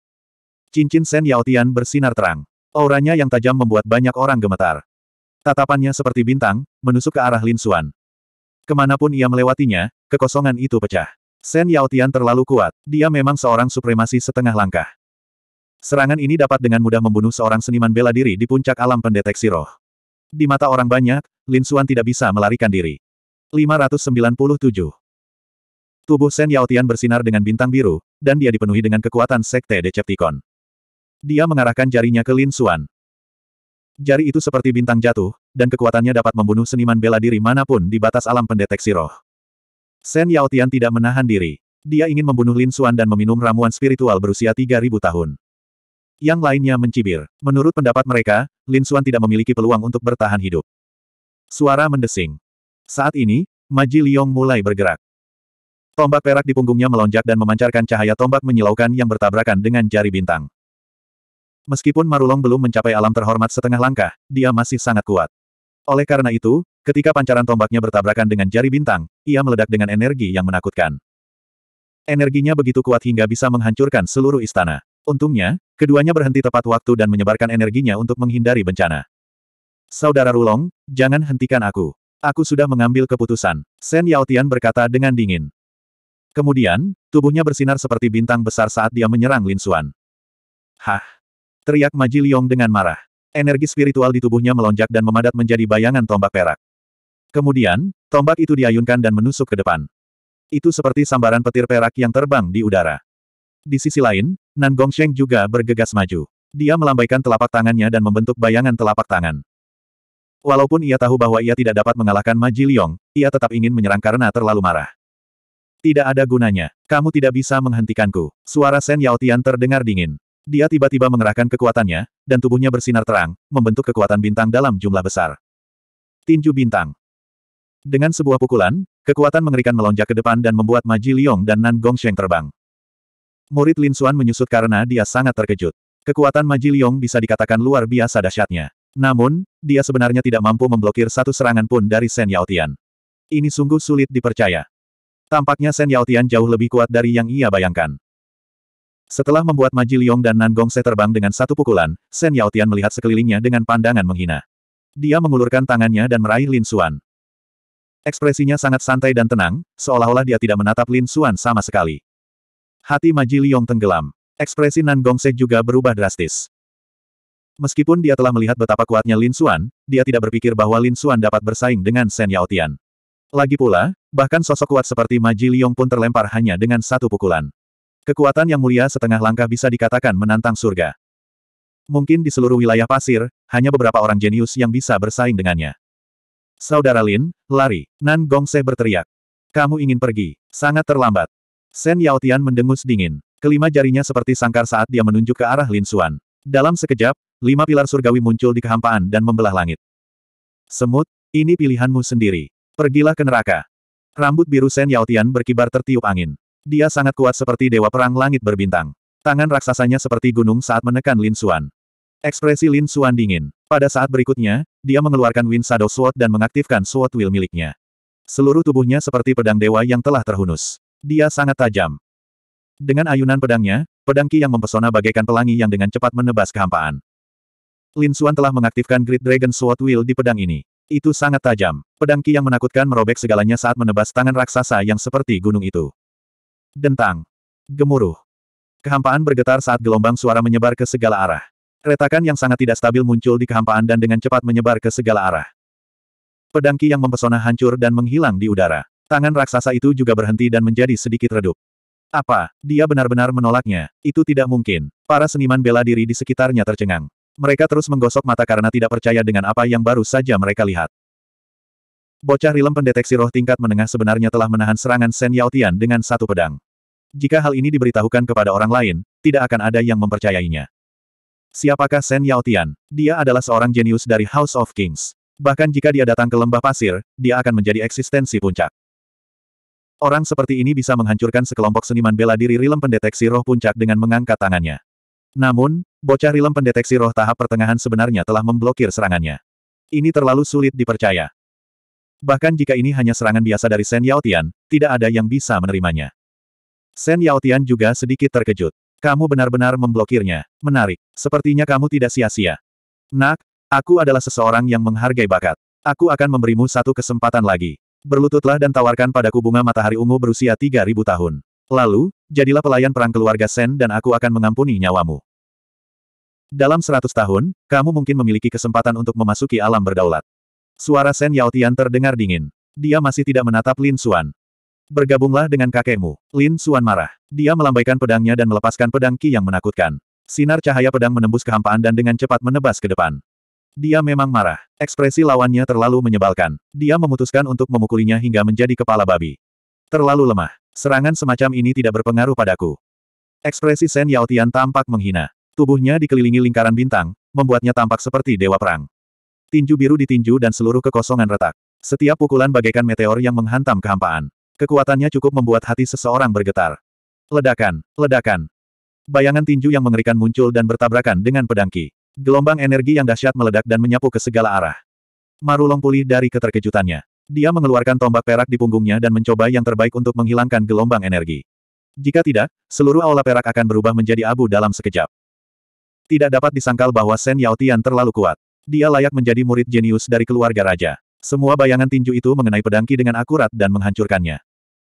Cincin Sen Yaotian bersinar terang. Auranya yang tajam membuat banyak orang gemetar. Tatapannya seperti bintang, menusuk ke arah Lin Xuan. Kemanapun ia melewatinya, kekosongan itu pecah. Sen Yaotian terlalu kuat, dia memang seorang supremasi setengah langkah. Serangan ini dapat dengan mudah membunuh seorang seniman bela diri di puncak alam pendeteksi roh. Di mata orang banyak, Lin Xuan tidak bisa melarikan diri. 597 Tubuh Sen Yaotian bersinar dengan bintang biru, dan dia dipenuhi dengan kekuatan Sekte Decepticon. Dia mengarahkan jarinya ke Lin Xuan. Jari itu seperti bintang jatuh, dan kekuatannya dapat membunuh seniman bela diri manapun di batas alam pendeteksi roh. Shen Tian tidak menahan diri. Dia ingin membunuh Lin Xuan dan meminum ramuan spiritual berusia 3.000 tahun. Yang lainnya mencibir. Menurut pendapat mereka, Lin Xuan tidak memiliki peluang untuk bertahan hidup. Suara mendesing. Saat ini, Maji Liong mulai bergerak. Tombak perak di punggungnya melonjak dan memancarkan cahaya tombak menyilaukan yang bertabrakan dengan jari bintang. Meskipun Marulong belum mencapai alam terhormat setengah langkah, dia masih sangat kuat. Oleh karena itu, ketika pancaran tombaknya bertabrakan dengan jari bintang, ia meledak dengan energi yang menakutkan. Energinya begitu kuat hingga bisa menghancurkan seluruh istana. Untungnya, keduanya berhenti tepat waktu dan menyebarkan energinya untuk menghindari bencana. Saudara Rulong, jangan hentikan aku. Aku sudah mengambil keputusan. Sen Yaotian berkata dengan dingin. Kemudian, tubuhnya bersinar seperti bintang besar saat dia menyerang Lin Xuan. Hah! Teriak Maji Liong dengan marah. Energi spiritual di tubuhnya melonjak dan memadat menjadi bayangan tombak perak. Kemudian, tombak itu diayunkan dan menusuk ke depan. Itu seperti sambaran petir perak yang terbang di udara. Di sisi lain, Nan Gongsheng juga bergegas maju. Dia melambaikan telapak tangannya dan membentuk bayangan telapak tangan. Walaupun ia tahu bahwa ia tidak dapat mengalahkan Ma ia tetap ingin menyerang karena terlalu marah. Tidak ada gunanya. Kamu tidak bisa menghentikanku. Suara Sen Yao Tian terdengar dingin. Dia tiba-tiba mengerahkan kekuatannya, dan tubuhnya bersinar terang, membentuk kekuatan bintang dalam jumlah besar. Tinju bintang. Dengan sebuah pukulan, kekuatan mengerikan melonjak ke depan dan membuat Ma Ji Liong dan Nan Gongsheng terbang. Murid Lin Xuan menyusut karena dia sangat terkejut. Kekuatan Ma Ji Liong bisa dikatakan luar biasa dahsyatnya. Namun, dia sebenarnya tidak mampu memblokir satu serangan pun dari Shen Yaotian. Ini sungguh sulit dipercaya. Tampaknya Shen Yaotian jauh lebih kuat dari yang ia bayangkan. Setelah membuat Maji Liong dan Nan Gongse terbang dengan satu pukulan, Shen Yaotian melihat sekelilingnya dengan pandangan menghina. Dia mengulurkan tangannya dan meraih Lin Xuan. Ekspresinya sangat santai dan tenang, seolah-olah dia tidak menatap Lin Xuan sama sekali. Hati Maji Liong tenggelam. Ekspresi Nan Gongse juga berubah drastis. Meskipun dia telah melihat betapa kuatnya Lin Xuan, dia tidak berpikir bahwa Lin Xuan dapat bersaing dengan Shen Yaotian. Lagi pula, bahkan sosok kuat seperti Maji Liong pun terlempar hanya dengan satu pukulan. Kekuatan yang mulia setengah langkah bisa dikatakan menantang surga. Mungkin di seluruh wilayah pasir, hanya beberapa orang jenius yang bisa bersaing dengannya. Saudara Lin, lari. Nan Gongse berteriak. Kamu ingin pergi. Sangat terlambat. Sen Yaotian mendengus dingin. Kelima jarinya seperti sangkar saat dia menunjuk ke arah Lin Xuan. Dalam sekejap, lima pilar surgawi muncul di kehampaan dan membelah langit. Semut, ini pilihanmu sendiri. Pergilah ke neraka. Rambut biru Sen Yaotian berkibar tertiup angin. Dia sangat kuat seperti dewa perang langit berbintang. Tangan raksasanya seperti gunung saat menekan Lin Xuan. Ekspresi Lin Xuan dingin. Pada saat berikutnya, dia mengeluarkan Wind Shadow Sword dan mengaktifkan Sword Will miliknya. Seluruh tubuhnya seperti pedang dewa yang telah terhunus. Dia sangat tajam. Dengan ayunan pedangnya, pedang Qi yang mempesona bagaikan pelangi yang dengan cepat menebas kehampaan. Lin Xuan telah mengaktifkan Great Dragon Sword Will di pedang ini. Itu sangat tajam. Pedang Qi yang menakutkan merobek segalanya saat menebas tangan raksasa yang seperti gunung itu. Dentang. Gemuruh. Kehampaan bergetar saat gelombang suara menyebar ke segala arah. Retakan yang sangat tidak stabil muncul di kehampaan dan dengan cepat menyebar ke segala arah. Pedangki yang mempesona hancur dan menghilang di udara. Tangan raksasa itu juga berhenti dan menjadi sedikit redup. Apa, dia benar-benar menolaknya? Itu tidak mungkin. Para seniman bela diri di sekitarnya tercengang. Mereka terus menggosok mata karena tidak percaya dengan apa yang baru saja mereka lihat. Bocah rilem pendeteksi roh tingkat menengah sebenarnya telah menahan serangan Shen Yaotian dengan satu pedang. Jika hal ini diberitahukan kepada orang lain, tidak akan ada yang mempercayainya. Siapakah Shen Yaotian? Dia adalah seorang jenius dari House of Kings. Bahkan jika dia datang ke lembah pasir, dia akan menjadi eksistensi puncak. Orang seperti ini bisa menghancurkan sekelompok seniman bela diri rilem pendeteksi roh puncak dengan mengangkat tangannya. Namun, bocah rilem pendeteksi roh tahap pertengahan sebenarnya telah memblokir serangannya. Ini terlalu sulit dipercaya. Bahkan jika ini hanya serangan biasa dari Shen Yaotian, tidak ada yang bisa menerimanya. Shen Yaotian juga sedikit terkejut. Kamu benar-benar memblokirnya. Menarik. Sepertinya kamu tidak sia-sia. Nak, aku adalah seseorang yang menghargai bakat. Aku akan memberimu satu kesempatan lagi. Berlututlah dan tawarkan padaku bunga matahari ungu berusia 3000 tahun. Lalu, jadilah pelayan perang keluarga Sen dan aku akan mengampuni nyawamu. Dalam 100 tahun, kamu mungkin memiliki kesempatan untuk memasuki alam berdaulat. Suara Shen Tian terdengar dingin. Dia masih tidak menatap Lin Xuan. Bergabunglah dengan kakekmu. Lin Xuan marah. Dia melambaikan pedangnya dan melepaskan pedang Qi yang menakutkan. Sinar cahaya pedang menembus kehampaan dan dengan cepat menebas ke depan. Dia memang marah. Ekspresi lawannya terlalu menyebalkan. Dia memutuskan untuk memukulinya hingga menjadi kepala babi. Terlalu lemah. Serangan semacam ini tidak berpengaruh padaku. Ekspresi Shen Tian tampak menghina. Tubuhnya dikelilingi lingkaran bintang, membuatnya tampak seperti dewa perang. Tinju biru ditinju dan seluruh kekosongan retak. Setiap pukulan bagaikan meteor yang menghantam kehampaan. Kekuatannya cukup membuat hati seseorang bergetar. Ledakan, ledakan. Bayangan tinju yang mengerikan muncul dan bertabrakan dengan pedangki. Gelombang energi yang dahsyat meledak dan menyapu ke segala arah. Marulong pulih dari keterkejutannya. Dia mengeluarkan tombak perak di punggungnya dan mencoba yang terbaik untuk menghilangkan gelombang energi. Jika tidak, seluruh aula perak akan berubah menjadi abu dalam sekejap. Tidak dapat disangkal bahwa Sen Yao Tian terlalu kuat. Dia layak menjadi murid jenius dari keluarga raja. Semua bayangan tinju itu mengenai pedangki dengan akurat dan menghancurkannya.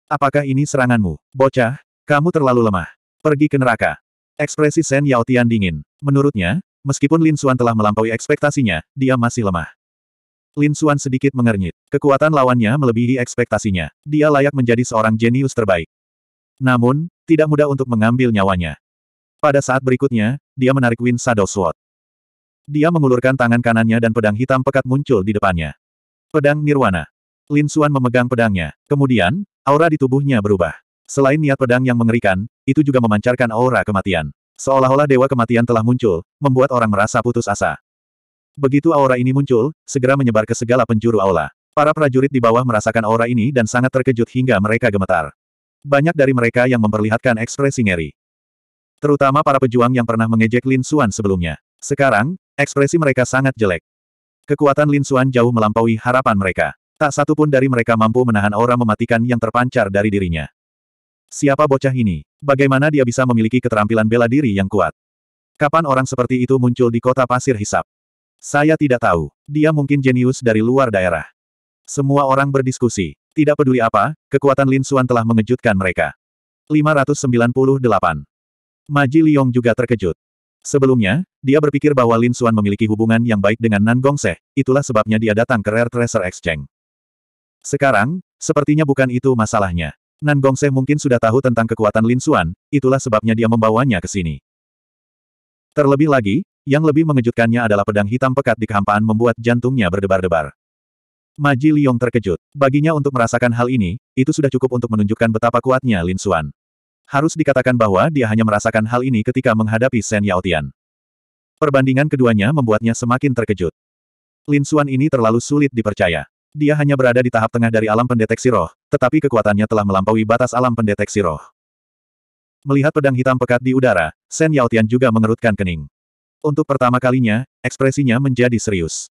Apakah ini seranganmu? Bocah, kamu terlalu lemah. Pergi ke neraka. Ekspresi Sen Yao Tian dingin. Menurutnya, meskipun Lin Xuan telah melampaui ekspektasinya, dia masih lemah. Lin Xuan sedikit mengernyit. Kekuatan lawannya melebihi ekspektasinya. Dia layak menjadi seorang jenius terbaik. Namun, tidak mudah untuk mengambil nyawanya. Pada saat berikutnya, dia menarik Win Shadow Sword. Dia mengulurkan tangan kanannya dan pedang hitam pekat muncul di depannya. Pedang Nirwana. Lin Xuan memegang pedangnya. Kemudian, aura di tubuhnya berubah. Selain niat pedang yang mengerikan, itu juga memancarkan aura kematian. Seolah-olah dewa kematian telah muncul, membuat orang merasa putus asa. Begitu aura ini muncul, segera menyebar ke segala penjuru aula. Para prajurit di bawah merasakan aura ini dan sangat terkejut hingga mereka gemetar. Banyak dari mereka yang memperlihatkan ekspresi ngeri. Terutama para pejuang yang pernah mengejek Lin Xuan sebelumnya. Sekarang, Ekspresi mereka sangat jelek. Kekuatan Lin Xuan jauh melampaui harapan mereka. Tak satu pun dari mereka mampu menahan aura mematikan yang terpancar dari dirinya. Siapa bocah ini? Bagaimana dia bisa memiliki keterampilan bela diri yang kuat? Kapan orang seperti itu muncul di kota pasir hisap? Saya tidak tahu. Dia mungkin jenius dari luar daerah. Semua orang berdiskusi. Tidak peduli apa, kekuatan Lin Xuan telah mengejutkan mereka. 598. Maji Liong juga terkejut. Sebelumnya, dia berpikir bahwa Lin Xuan memiliki hubungan yang baik dengan Nan Gongse, itulah sebabnya dia datang ke Rare Treasure Exchange. Sekarang, sepertinya bukan itu masalahnya. Nan Gongse mungkin sudah tahu tentang kekuatan Lin Xuan, itulah sebabnya dia membawanya ke sini. Terlebih lagi, yang lebih mengejutkannya adalah pedang hitam pekat di kehampaan membuat jantungnya berdebar-debar. Maji Liong terkejut. Baginya untuk merasakan hal ini, itu sudah cukup untuk menunjukkan betapa kuatnya Lin Xuan. Harus dikatakan bahwa dia hanya merasakan hal ini ketika menghadapi Shen Yaotian. Perbandingan keduanya membuatnya semakin terkejut. Lin Xuan ini terlalu sulit dipercaya. Dia hanya berada di tahap tengah dari alam pendeteksi roh, tetapi kekuatannya telah melampaui batas alam pendeteksi roh. Melihat pedang hitam pekat di udara, Shen Yaotian juga mengerutkan kening. Untuk pertama kalinya, ekspresinya menjadi serius.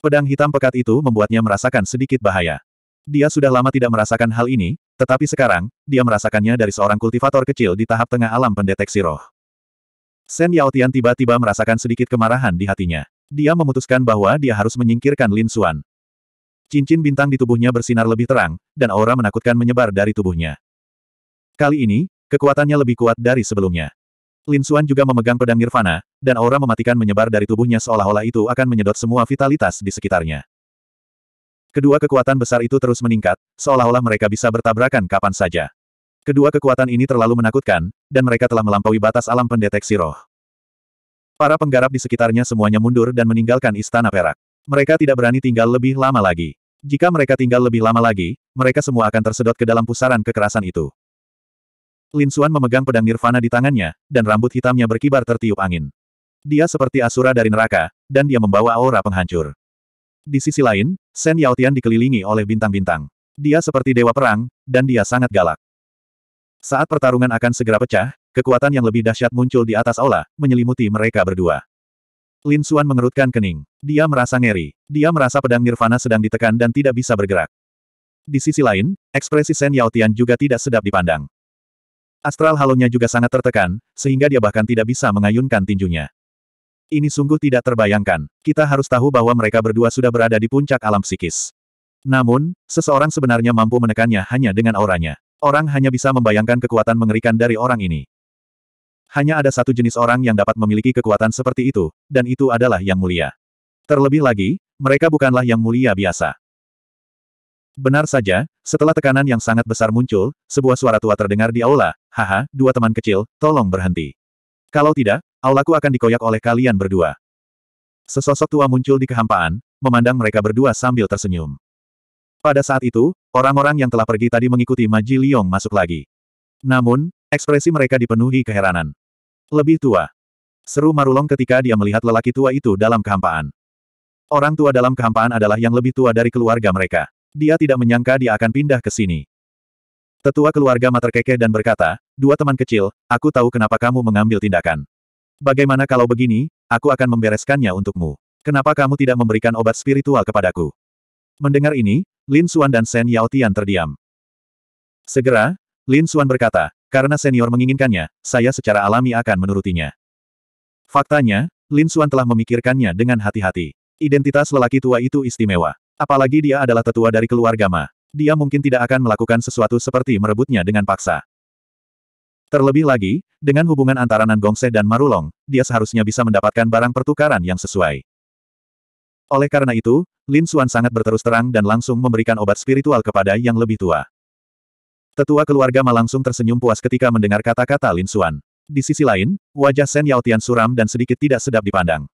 Pedang hitam pekat itu membuatnya merasakan sedikit bahaya. Dia sudah lama tidak merasakan hal ini, tetapi sekarang, dia merasakannya dari seorang kultivator kecil di tahap tengah alam pendeteksi roh. Shen Yaotian tiba-tiba merasakan sedikit kemarahan di hatinya. Dia memutuskan bahwa dia harus menyingkirkan Lin Xuan. Cincin bintang di tubuhnya bersinar lebih terang, dan aura menakutkan menyebar dari tubuhnya. Kali ini, kekuatannya lebih kuat dari sebelumnya. Lin Xuan juga memegang pedang nirvana, dan aura mematikan menyebar dari tubuhnya seolah-olah itu akan menyedot semua vitalitas di sekitarnya. Kedua kekuatan besar itu terus meningkat, seolah-olah mereka bisa bertabrakan kapan saja. Kedua kekuatan ini terlalu menakutkan, dan mereka telah melampaui batas alam pendeteksi roh. Para penggarap di sekitarnya semuanya mundur dan meninggalkan Istana Perak. Mereka tidak berani tinggal lebih lama lagi. Jika mereka tinggal lebih lama lagi, mereka semua akan tersedot ke dalam pusaran kekerasan itu. Lin Xuan memegang pedang nirvana di tangannya, dan rambut hitamnya berkibar tertiup angin. Dia seperti asura dari neraka, dan dia membawa aura penghancur. Di sisi lain, Shen Yaotian dikelilingi oleh bintang-bintang. Dia seperti dewa perang, dan dia sangat galak. Saat pertarungan akan segera pecah, kekuatan yang lebih dahsyat muncul di atas aula, menyelimuti mereka berdua. Lin Xuan mengerutkan kening. Dia merasa ngeri. Dia merasa pedang Nirvana sedang ditekan dan tidak bisa bergerak. Di sisi lain, ekspresi Shen Yaotian juga tidak sedap dipandang. Astral halonya juga sangat tertekan, sehingga dia bahkan tidak bisa mengayunkan tinjunya. Ini sungguh tidak terbayangkan. Kita harus tahu bahwa mereka berdua sudah berada di puncak alam psikis. Namun, seseorang sebenarnya mampu menekannya hanya dengan auranya. Orang hanya bisa membayangkan kekuatan mengerikan dari orang ini. Hanya ada satu jenis orang yang dapat memiliki kekuatan seperti itu, dan itu adalah yang mulia. Terlebih lagi, mereka bukanlah yang mulia biasa. Benar saja, setelah tekanan yang sangat besar muncul, sebuah suara tua terdengar di aula, haha, dua teman kecil, tolong berhenti. Kalau tidak, Aulaku akan dikoyak oleh kalian berdua. Sesosok tua muncul di kehampaan, memandang mereka berdua sambil tersenyum. Pada saat itu, orang-orang yang telah pergi tadi mengikuti Maji Liong masuk lagi. Namun, ekspresi mereka dipenuhi keheranan. Lebih tua. Seru Marulong ketika dia melihat lelaki tua itu dalam kehampaan. Orang tua dalam kehampaan adalah yang lebih tua dari keluarga mereka. Dia tidak menyangka dia akan pindah ke sini. Tetua keluarga Mater dan berkata, dua teman kecil, aku tahu kenapa kamu mengambil tindakan. Bagaimana kalau begini, aku akan membereskannya untukmu. Kenapa kamu tidak memberikan obat spiritual kepadaku? Mendengar ini, Lin Xuan dan Shen Yao Tian terdiam. Segera, Lin Xuan berkata, karena senior menginginkannya, saya secara alami akan menurutinya. Faktanya, Lin Xuan telah memikirkannya dengan hati-hati. Identitas lelaki tua itu istimewa. Apalagi dia adalah tetua dari keluarga Ma. Dia mungkin tidak akan melakukan sesuatu seperti merebutnya dengan paksa. Terlebih lagi, dengan hubungan antara Nan Gongse dan Marulong, dia seharusnya bisa mendapatkan barang pertukaran yang sesuai. Oleh karena itu, Lin Xuan sangat berterus terang dan langsung memberikan obat spiritual kepada yang lebih tua. Tetua keluarga Ma langsung tersenyum puas ketika mendengar kata-kata Lin Xuan. Di sisi lain, wajah Shen Tian suram dan sedikit tidak sedap dipandang.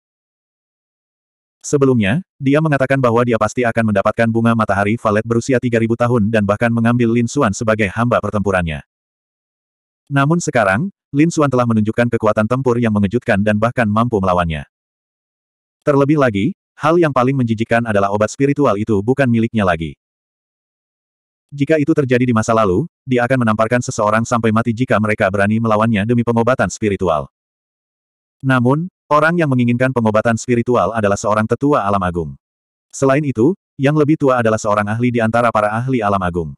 Sebelumnya, dia mengatakan bahwa dia pasti akan mendapatkan bunga matahari valet berusia 3000 tahun dan bahkan mengambil Lin Xuan sebagai hamba pertempurannya. Namun sekarang, Lin Xuan telah menunjukkan kekuatan tempur yang mengejutkan dan bahkan mampu melawannya. Terlebih lagi, hal yang paling menjijikkan adalah obat spiritual itu bukan miliknya lagi. Jika itu terjadi di masa lalu, dia akan menamparkan seseorang sampai mati jika mereka berani melawannya demi pengobatan spiritual. Namun, orang yang menginginkan pengobatan spiritual adalah seorang tetua alam agung. Selain itu, yang lebih tua adalah seorang ahli di antara para ahli alam agung.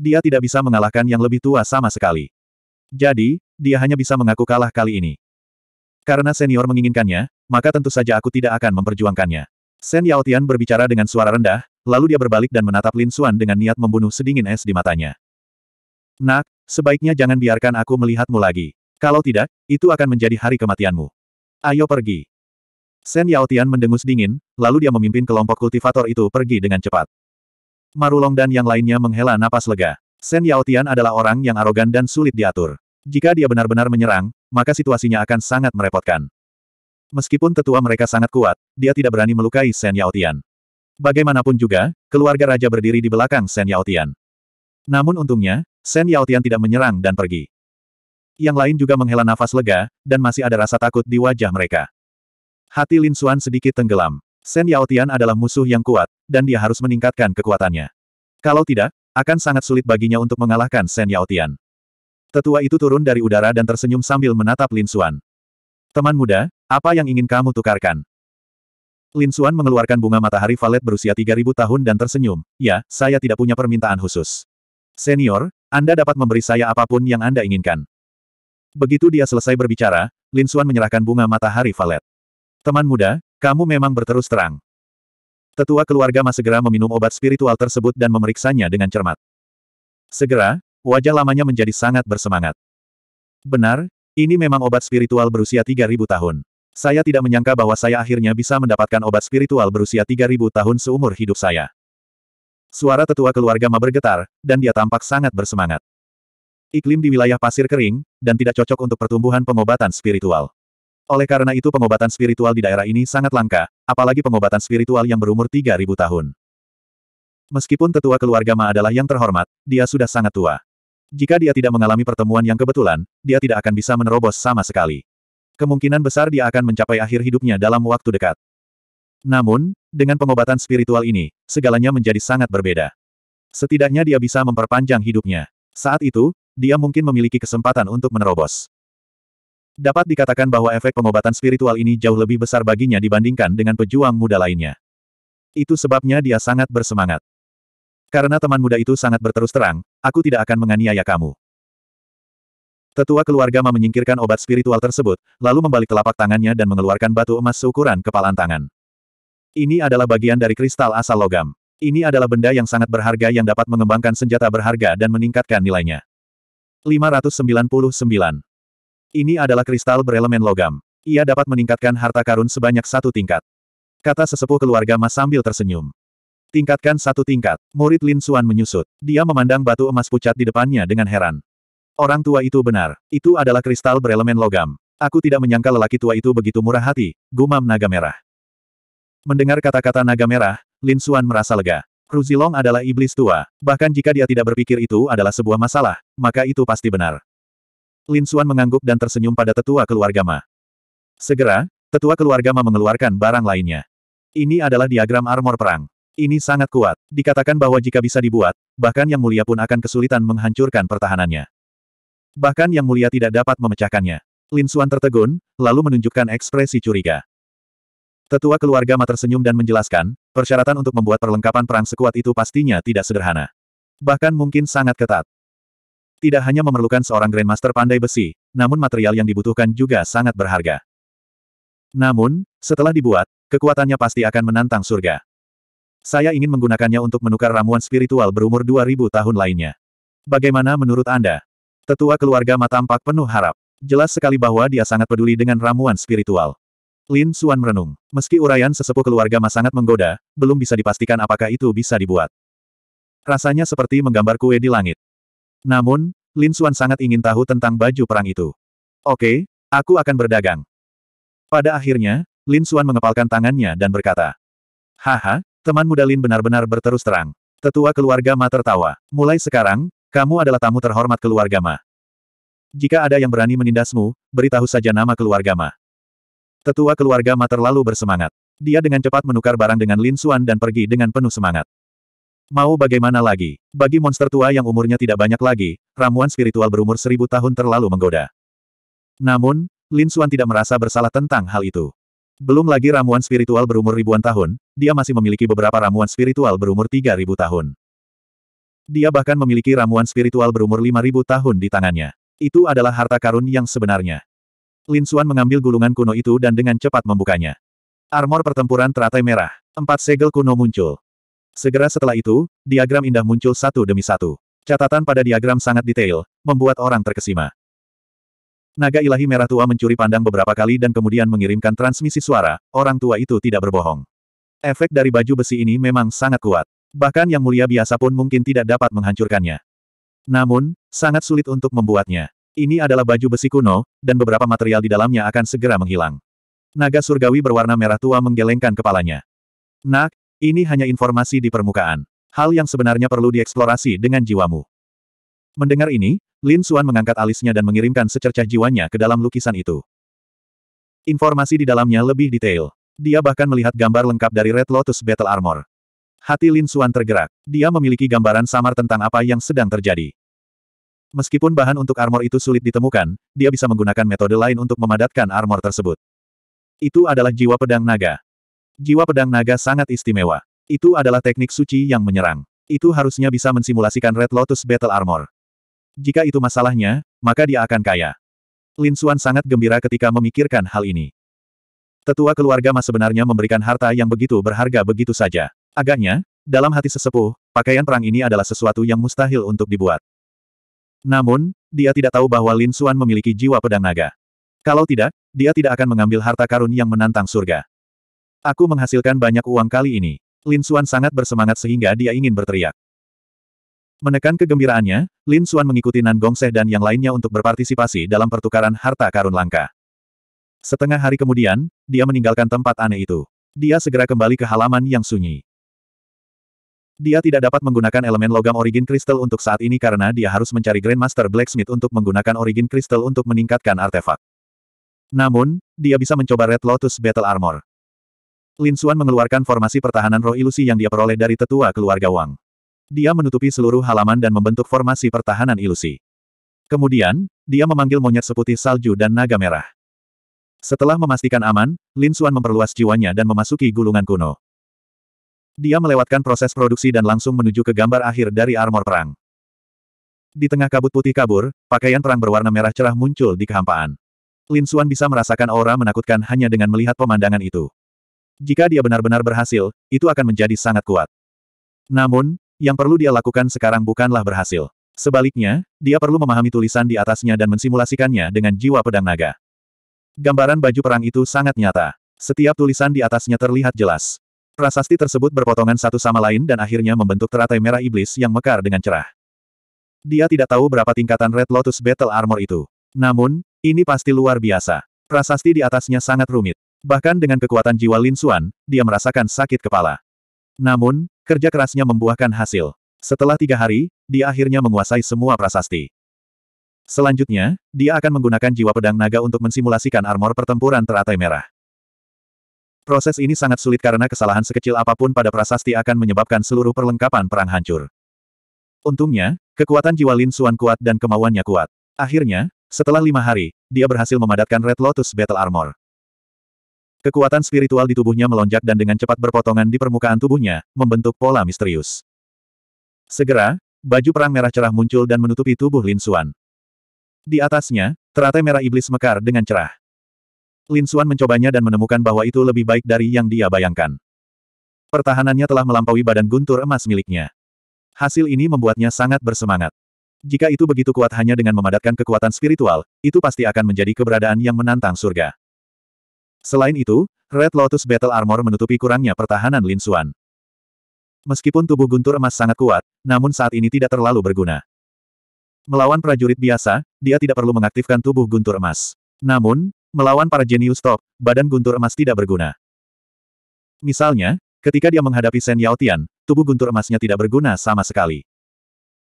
Dia tidak bisa mengalahkan yang lebih tua sama sekali. Jadi, dia hanya bisa mengaku kalah kali ini. Karena senior menginginkannya, maka tentu saja aku tidak akan memperjuangkannya. Sen Yao Tian berbicara dengan suara rendah, lalu dia berbalik dan menatap Lin Xuan dengan niat membunuh sedingin es di matanya. Nak, sebaiknya jangan biarkan aku melihatmu lagi. Kalau tidak, itu akan menjadi hari kematianmu. Ayo pergi. Sen Yao Tian mendengus dingin, lalu dia memimpin kelompok kultivator itu pergi dengan cepat. Marulong dan yang lainnya menghela napas lega. Shen Tian adalah orang yang arogan dan sulit diatur. Jika dia benar-benar menyerang, maka situasinya akan sangat merepotkan. Meskipun tetua mereka sangat kuat, dia tidak berani melukai Shen Tian. Bagaimanapun juga, keluarga raja berdiri di belakang Shen Tian. Namun untungnya, Shen Tian tidak menyerang dan pergi. Yang lain juga menghela nafas lega, dan masih ada rasa takut di wajah mereka. Hati Lin Xuan sedikit tenggelam. Shen Tian adalah musuh yang kuat, dan dia harus meningkatkan kekuatannya. Kalau tidak, akan sangat sulit baginya untuk mengalahkan Shen Yaotian. Tetua itu turun dari udara dan tersenyum sambil menatap Lin Xuan. Teman muda, apa yang ingin kamu tukarkan? Lin Xuan mengeluarkan bunga matahari valet berusia 3000 tahun dan tersenyum, ya, saya tidak punya permintaan khusus. Senior, Anda dapat memberi saya apapun yang Anda inginkan. Begitu dia selesai berbicara, Lin Xuan menyerahkan bunga matahari valet. Teman muda, kamu memang berterus terang. Tetua keluarga ma segera meminum obat spiritual tersebut dan memeriksanya dengan cermat. Segera, wajah lamanya menjadi sangat bersemangat. Benar, ini memang obat spiritual berusia 3000 tahun. Saya tidak menyangka bahwa saya akhirnya bisa mendapatkan obat spiritual berusia 3000 tahun seumur hidup saya. Suara tetua keluarga Ma bergetar, dan dia tampak sangat bersemangat. Iklim di wilayah pasir kering, dan tidak cocok untuk pertumbuhan pengobatan spiritual. Oleh karena itu pengobatan spiritual di daerah ini sangat langka, apalagi pengobatan spiritual yang berumur 3.000 tahun. Meskipun tetua keluarga Ma adalah yang terhormat, dia sudah sangat tua. Jika dia tidak mengalami pertemuan yang kebetulan, dia tidak akan bisa menerobos sama sekali. Kemungkinan besar dia akan mencapai akhir hidupnya dalam waktu dekat. Namun, dengan pengobatan spiritual ini, segalanya menjadi sangat berbeda. Setidaknya dia bisa memperpanjang hidupnya. Saat itu, dia mungkin memiliki kesempatan untuk menerobos. Dapat dikatakan bahwa efek pengobatan spiritual ini jauh lebih besar baginya dibandingkan dengan pejuang muda lainnya. Itu sebabnya dia sangat bersemangat. Karena teman muda itu sangat berterus terang, aku tidak akan menganiaya kamu. Tetua keluarga Ma menyingkirkan obat spiritual tersebut, lalu membalik telapak tangannya dan mengeluarkan batu emas seukuran kepalan tangan. Ini adalah bagian dari kristal asal logam. Ini adalah benda yang sangat berharga yang dapat mengembangkan senjata berharga dan meningkatkan nilainya. 599 ini adalah kristal berelemen logam. Ia dapat meningkatkan harta karun sebanyak satu tingkat. Kata sesepuh keluarga Mas sambil tersenyum. Tingkatkan satu tingkat, murid Lin Suan menyusut. Dia memandang batu emas pucat di depannya dengan heran. Orang tua itu benar. Itu adalah kristal berelemen logam. Aku tidak menyangka lelaki tua itu begitu murah hati, gumam naga merah. Mendengar kata-kata naga merah, Lin Suan merasa lega. Ruzilong adalah iblis tua, bahkan jika dia tidak berpikir itu adalah sebuah masalah, maka itu pasti benar. Lin Suan mengangguk dan tersenyum pada tetua keluarga Ma. Segera, tetua keluarga Ma mengeluarkan barang lainnya. Ini adalah diagram armor perang. Ini sangat kuat. Dikatakan bahwa jika bisa dibuat, bahkan yang mulia pun akan kesulitan menghancurkan pertahanannya. Bahkan yang mulia tidak dapat memecahkannya. Lin Suan tertegun, lalu menunjukkan ekspresi curiga. Tetua keluarga Ma tersenyum dan menjelaskan, persyaratan untuk membuat perlengkapan perang sekuat itu pastinya tidak sederhana. Bahkan mungkin sangat ketat. Tidak hanya memerlukan seorang Grandmaster pandai besi, namun material yang dibutuhkan juga sangat berharga. Namun, setelah dibuat, kekuatannya pasti akan menantang surga. Saya ingin menggunakannya untuk menukar ramuan spiritual berumur 2000 tahun lainnya. Bagaimana menurut Anda? Tetua keluarga tampak penuh harap. Jelas sekali bahwa dia sangat peduli dengan ramuan spiritual. Lin Suan merenung. Meski uraian sesepuh keluarga Ma sangat menggoda, belum bisa dipastikan apakah itu bisa dibuat. Rasanya seperti menggambar kue di langit. Namun, Lin Xuan sangat ingin tahu tentang baju perang itu. Oke, aku akan berdagang. Pada akhirnya, Lin Xuan mengepalkan tangannya dan berkata. Haha, teman muda Lin benar-benar berterus terang. Tetua keluarga Ma tertawa. Mulai sekarang, kamu adalah tamu terhormat keluarga Ma. Jika ada yang berani menindasmu, beritahu saja nama keluarga Ma. Tetua keluarga Ma terlalu bersemangat. Dia dengan cepat menukar barang dengan Lin Xuan dan pergi dengan penuh semangat. Mau bagaimana lagi? Bagi monster tua yang umurnya tidak banyak lagi, ramuan spiritual berumur seribu tahun terlalu menggoda. Namun, Lin Xuan tidak merasa bersalah tentang hal itu. Belum lagi ramuan spiritual berumur ribuan tahun, dia masih memiliki beberapa ramuan spiritual berumur tiga ribu tahun. Dia bahkan memiliki ramuan spiritual berumur lima ribu tahun di tangannya. Itu adalah harta karun yang sebenarnya. Lin Xuan mengambil gulungan kuno itu dan dengan cepat membukanya. Armor pertempuran teratai merah. Empat segel kuno muncul. Segera setelah itu, diagram indah muncul satu demi satu. Catatan pada diagram sangat detail, membuat orang terkesima. Naga ilahi merah tua mencuri pandang beberapa kali dan kemudian mengirimkan transmisi suara, orang tua itu tidak berbohong. Efek dari baju besi ini memang sangat kuat. Bahkan yang mulia biasa pun mungkin tidak dapat menghancurkannya. Namun, sangat sulit untuk membuatnya. Ini adalah baju besi kuno, dan beberapa material di dalamnya akan segera menghilang. Naga surgawi berwarna merah tua menggelengkan kepalanya. Nak, ini hanya informasi di permukaan. Hal yang sebenarnya perlu dieksplorasi dengan jiwamu. Mendengar ini, Lin Xuan mengangkat alisnya dan mengirimkan secercah jiwanya ke dalam lukisan itu. Informasi di dalamnya lebih detail. Dia bahkan melihat gambar lengkap dari Red Lotus Battle Armor. Hati Lin Xuan tergerak. Dia memiliki gambaran samar tentang apa yang sedang terjadi. Meskipun bahan untuk armor itu sulit ditemukan, dia bisa menggunakan metode lain untuk memadatkan armor tersebut. Itu adalah jiwa pedang naga. Jiwa pedang naga sangat istimewa. Itu adalah teknik suci yang menyerang. Itu harusnya bisa mensimulasikan Red Lotus Battle Armor. Jika itu masalahnya, maka dia akan kaya. Lin Xuan sangat gembira ketika memikirkan hal ini. Tetua keluarga Mas sebenarnya memberikan harta yang begitu berharga begitu saja. Agaknya, dalam hati sesepuh, pakaian perang ini adalah sesuatu yang mustahil untuk dibuat. Namun, dia tidak tahu bahwa Lin Xuan memiliki jiwa pedang naga. Kalau tidak, dia tidak akan mengambil harta karun yang menantang surga. Aku menghasilkan banyak uang kali ini. Lin Xuan sangat bersemangat sehingga dia ingin berteriak. Menekan kegembiraannya, Lin Xuan mengikuti Nan Gongseh dan yang lainnya untuk berpartisipasi dalam pertukaran harta karun langka. Setengah hari kemudian, dia meninggalkan tempat aneh itu. Dia segera kembali ke halaman yang sunyi. Dia tidak dapat menggunakan elemen logam origin kristal untuk saat ini karena dia harus mencari Grandmaster Blacksmith untuk menggunakan origin kristal untuk meningkatkan artefak. Namun, dia bisa mencoba Red Lotus Battle Armor. Lin Xuan mengeluarkan formasi pertahanan roh ilusi yang dia peroleh dari tetua keluarga Wang. Dia menutupi seluruh halaman dan membentuk formasi pertahanan ilusi. Kemudian, dia memanggil monyet seputih salju dan naga merah. Setelah memastikan aman, Lin Xuan memperluas jiwanya dan memasuki gulungan kuno. Dia melewatkan proses produksi dan langsung menuju ke gambar akhir dari armor perang. Di tengah kabut putih kabur, pakaian perang berwarna merah cerah muncul di kehampaan. Lin Xuan bisa merasakan aura menakutkan hanya dengan melihat pemandangan itu. Jika dia benar-benar berhasil, itu akan menjadi sangat kuat. Namun, yang perlu dia lakukan sekarang bukanlah berhasil. Sebaliknya, dia perlu memahami tulisan di atasnya dan mensimulasikannya dengan jiwa pedang naga. Gambaran baju perang itu sangat nyata. Setiap tulisan di atasnya terlihat jelas. Prasasti tersebut berpotongan satu sama lain dan akhirnya membentuk teratai merah iblis yang mekar dengan cerah. Dia tidak tahu berapa tingkatan Red Lotus Battle Armor itu. Namun, ini pasti luar biasa. Prasasti di atasnya sangat rumit. Bahkan dengan kekuatan jiwa Lin Xuan, dia merasakan sakit kepala. Namun, kerja kerasnya membuahkan hasil. Setelah tiga hari, dia akhirnya menguasai semua prasasti. Selanjutnya, dia akan menggunakan jiwa pedang naga untuk mensimulasikan armor pertempuran teratai merah. Proses ini sangat sulit karena kesalahan sekecil apapun pada prasasti akan menyebabkan seluruh perlengkapan perang hancur. Untungnya, kekuatan jiwa Lin Xuan kuat dan kemauannya kuat. Akhirnya, setelah lima hari, dia berhasil memadatkan Red Lotus Battle Armor. Kekuatan spiritual di tubuhnya melonjak dan dengan cepat berpotongan di permukaan tubuhnya, membentuk pola misterius. Segera, baju perang merah cerah muncul dan menutupi tubuh Lin Xuan. Di atasnya, teratai merah iblis mekar dengan cerah. Lin Xuan mencobanya dan menemukan bahwa itu lebih baik dari yang dia bayangkan. Pertahanannya telah melampaui badan guntur emas miliknya. Hasil ini membuatnya sangat bersemangat. Jika itu begitu kuat hanya dengan memadatkan kekuatan spiritual, itu pasti akan menjadi keberadaan yang menantang surga. Selain itu, Red Lotus Battle Armor menutupi kurangnya pertahanan Lin Xuan. Meskipun tubuh guntur emas sangat kuat, namun saat ini tidak terlalu berguna. Melawan prajurit biasa, dia tidak perlu mengaktifkan tubuh guntur emas. Namun, melawan para jenius top, badan guntur emas tidak berguna. Misalnya, ketika dia menghadapi Shen Yao Tian, tubuh guntur emasnya tidak berguna sama sekali.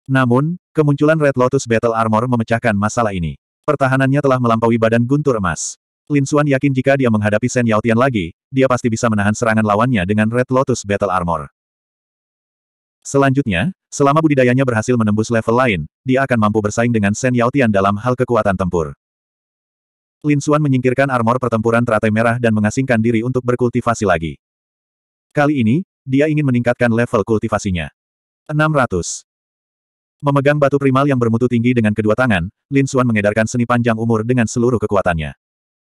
Namun, kemunculan Red Lotus Battle Armor memecahkan masalah ini. Pertahanannya telah melampaui badan guntur emas. Lin Xuan yakin jika dia menghadapi Shen Yaotian lagi, dia pasti bisa menahan serangan lawannya dengan Red Lotus Battle Armor. Selanjutnya, selama budidayanya berhasil menembus level lain, dia akan mampu bersaing dengan Shen Yaotian dalam hal kekuatan tempur. Lin Xuan menyingkirkan armor pertempuran teratai merah dan mengasingkan diri untuk berkultivasi lagi. Kali ini, dia ingin meningkatkan level kultivasinya. 600. Memegang batu primal yang bermutu tinggi dengan kedua tangan, Lin Xuan mengedarkan seni panjang umur dengan seluruh kekuatannya.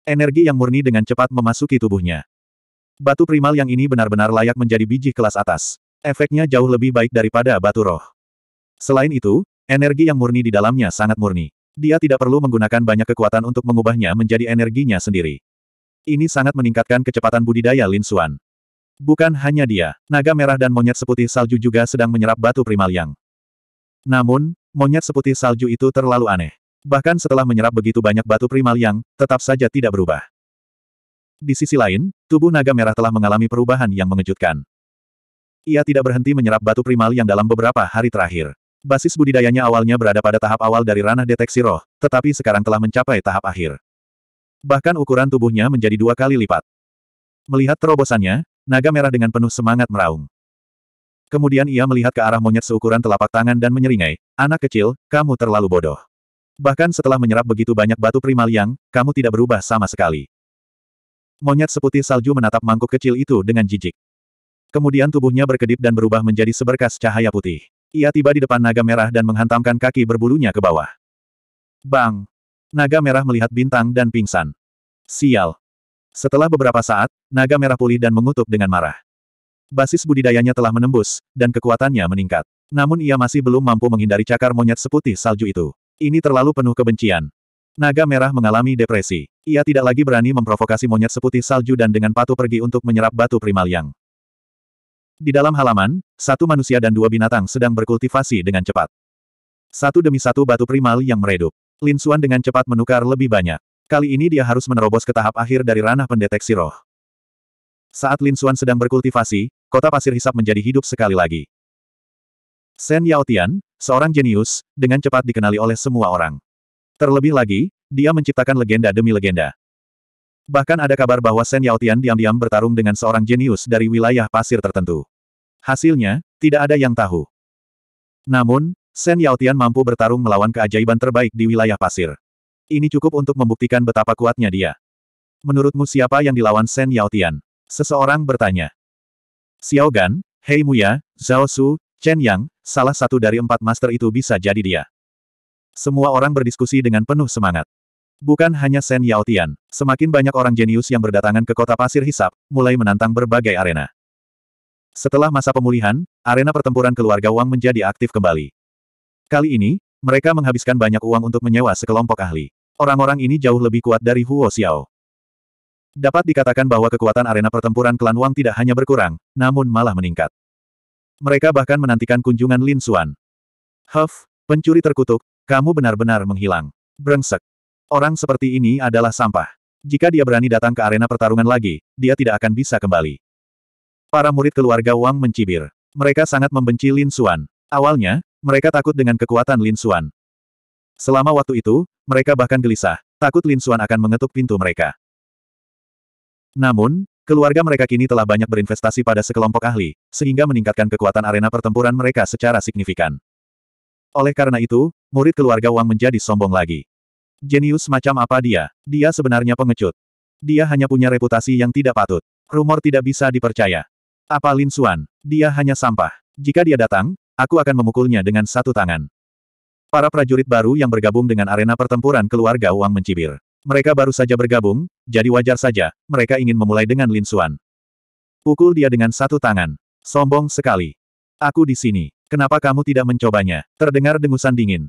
Energi yang murni dengan cepat memasuki tubuhnya. Batu primal yang ini benar-benar layak menjadi biji kelas atas. Efeknya jauh lebih baik daripada batu roh. Selain itu, energi yang murni di dalamnya sangat murni. Dia tidak perlu menggunakan banyak kekuatan untuk mengubahnya menjadi energinya sendiri. Ini sangat meningkatkan kecepatan budidaya Lin Xuan. Bukan hanya dia, naga merah dan monyet seputih salju juga sedang menyerap batu primal yang. Namun, monyet seputih salju itu terlalu aneh. Bahkan setelah menyerap begitu banyak batu primal yang, tetap saja tidak berubah. Di sisi lain, tubuh naga merah telah mengalami perubahan yang mengejutkan. Ia tidak berhenti menyerap batu primal yang dalam beberapa hari terakhir. Basis budidayanya awalnya berada pada tahap awal dari ranah deteksi roh, tetapi sekarang telah mencapai tahap akhir. Bahkan ukuran tubuhnya menjadi dua kali lipat. Melihat terobosannya, naga merah dengan penuh semangat meraung. Kemudian ia melihat ke arah monyet seukuran telapak tangan dan menyeringai, anak kecil, kamu terlalu bodoh. Bahkan setelah menyerap begitu banyak batu yang kamu tidak berubah sama sekali. Monyet seputih salju menatap mangkuk kecil itu dengan jijik. Kemudian tubuhnya berkedip dan berubah menjadi seberkas cahaya putih. Ia tiba di depan naga merah dan menghantamkan kaki berbulunya ke bawah. Bang! Naga merah melihat bintang dan pingsan. Sial! Setelah beberapa saat, naga merah pulih dan mengutuk dengan marah. Basis budidayanya telah menembus, dan kekuatannya meningkat. Namun ia masih belum mampu menghindari cakar monyet seputih salju itu. Ini terlalu penuh kebencian. Naga merah mengalami depresi. Ia tidak lagi berani memprovokasi monyet seputih salju dan dengan patuh pergi untuk menyerap batu primal yang Di dalam halaman, satu manusia dan dua binatang sedang berkultivasi dengan cepat. Satu demi satu batu primal yang meredup. Lin Xuan dengan cepat menukar lebih banyak. Kali ini dia harus menerobos ke tahap akhir dari ranah pendeteksi roh. Saat Lin Xuan sedang berkultivasi, kota pasir hisap menjadi hidup sekali lagi. Shen Yaotian, seorang jenius, dengan cepat dikenali oleh semua orang. Terlebih lagi, dia menciptakan legenda demi legenda. Bahkan ada kabar bahwa Shen Yaotian diam-diam bertarung dengan seorang jenius dari wilayah pasir tertentu. Hasilnya, tidak ada yang tahu. Namun, Shen Yaotian mampu bertarung melawan keajaiban terbaik di wilayah pasir. Ini cukup untuk membuktikan betapa kuatnya dia. Menurutmu siapa yang dilawan Shen Yaotian? Seseorang bertanya. Xiao Gan, Hei Muya, Zhao Su, Chen Yang, salah satu dari empat master itu bisa jadi dia. Semua orang berdiskusi dengan penuh semangat. Bukan hanya Shen Yaotian, semakin banyak orang jenius yang berdatangan ke kota pasir hisap, mulai menantang berbagai arena. Setelah masa pemulihan, arena pertempuran keluarga Wang menjadi aktif kembali. Kali ini, mereka menghabiskan banyak uang untuk menyewa sekelompok ahli. Orang-orang ini jauh lebih kuat dari Huo Xiao. Dapat dikatakan bahwa kekuatan arena pertempuran klan Wang tidak hanya berkurang, namun malah meningkat. Mereka bahkan menantikan kunjungan Lin Xuan. Huff, pencuri terkutuk, kamu benar-benar menghilang. Brengsek. Orang seperti ini adalah sampah. Jika dia berani datang ke arena pertarungan lagi, dia tidak akan bisa kembali. Para murid keluarga Wang mencibir. Mereka sangat membenci Lin Xuan. Awalnya, mereka takut dengan kekuatan Lin Xuan. Selama waktu itu, mereka bahkan gelisah, takut Lin Xuan akan mengetuk pintu mereka. Namun, Keluarga mereka kini telah banyak berinvestasi pada sekelompok ahli, sehingga meningkatkan kekuatan arena pertempuran mereka secara signifikan. Oleh karena itu, murid keluarga Wang menjadi sombong lagi. Jenius macam apa dia? Dia sebenarnya pengecut. Dia hanya punya reputasi yang tidak patut. Rumor tidak bisa dipercaya. Apa Lin Xuan? Dia hanya sampah. Jika dia datang, aku akan memukulnya dengan satu tangan. Para prajurit baru yang bergabung dengan arena pertempuran keluarga Wang mencibir. Mereka baru saja bergabung, jadi wajar saja, mereka ingin memulai dengan Lin Suan. Pukul dia dengan satu tangan. Sombong sekali. Aku di sini. Kenapa kamu tidak mencobanya? Terdengar dengusan dingin.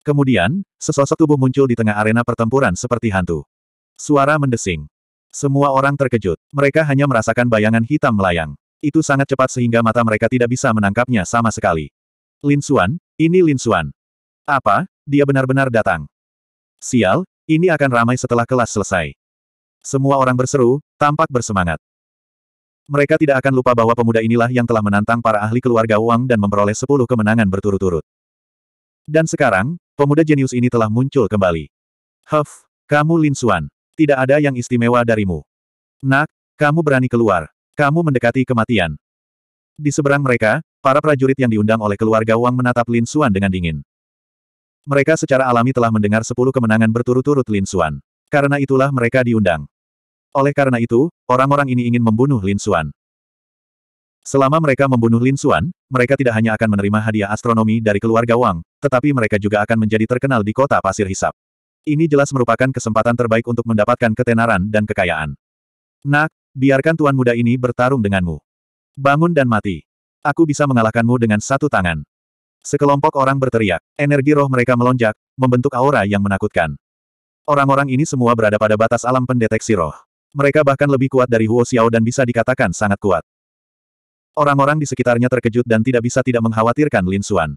Kemudian, sesosok tubuh muncul di tengah arena pertempuran seperti hantu. Suara mendesing. Semua orang terkejut. Mereka hanya merasakan bayangan hitam melayang. Itu sangat cepat sehingga mata mereka tidak bisa menangkapnya sama sekali. Lin Suan, ini Lin Suan. Apa? Dia benar-benar datang. Sial, ini akan ramai setelah kelas selesai. Semua orang berseru, tampak bersemangat. Mereka tidak akan lupa bahwa pemuda inilah yang telah menantang para ahli keluarga Wang dan memperoleh sepuluh kemenangan berturut-turut. Dan sekarang, pemuda jenius ini telah muncul kembali. Huff, kamu Lin Xuan. Tidak ada yang istimewa darimu. Nak, kamu berani keluar. Kamu mendekati kematian. Di seberang mereka, para prajurit yang diundang oleh keluarga Wang menatap Lin Xuan dengan dingin. Mereka secara alami telah mendengar sepuluh kemenangan berturut-turut Lin Xuan. Karena itulah mereka diundang. Oleh karena itu, orang-orang ini ingin membunuh Lin Xuan. Selama mereka membunuh Lin Xuan, mereka tidak hanya akan menerima hadiah astronomi dari keluarga Wang, tetapi mereka juga akan menjadi terkenal di kota pasir hisap. Ini jelas merupakan kesempatan terbaik untuk mendapatkan ketenaran dan kekayaan. Nak, biarkan tuan muda ini bertarung denganmu. Bangun dan mati. Aku bisa mengalahkanmu dengan satu tangan. Sekelompok orang berteriak. Energi roh mereka melonjak, membentuk aura yang menakutkan. Orang-orang ini semua berada pada batas alam pendeteksi roh. Mereka bahkan lebih kuat dari Huo Xiao dan bisa dikatakan sangat kuat. Orang-orang di sekitarnya terkejut dan tidak bisa tidak mengkhawatirkan Lin Xuan.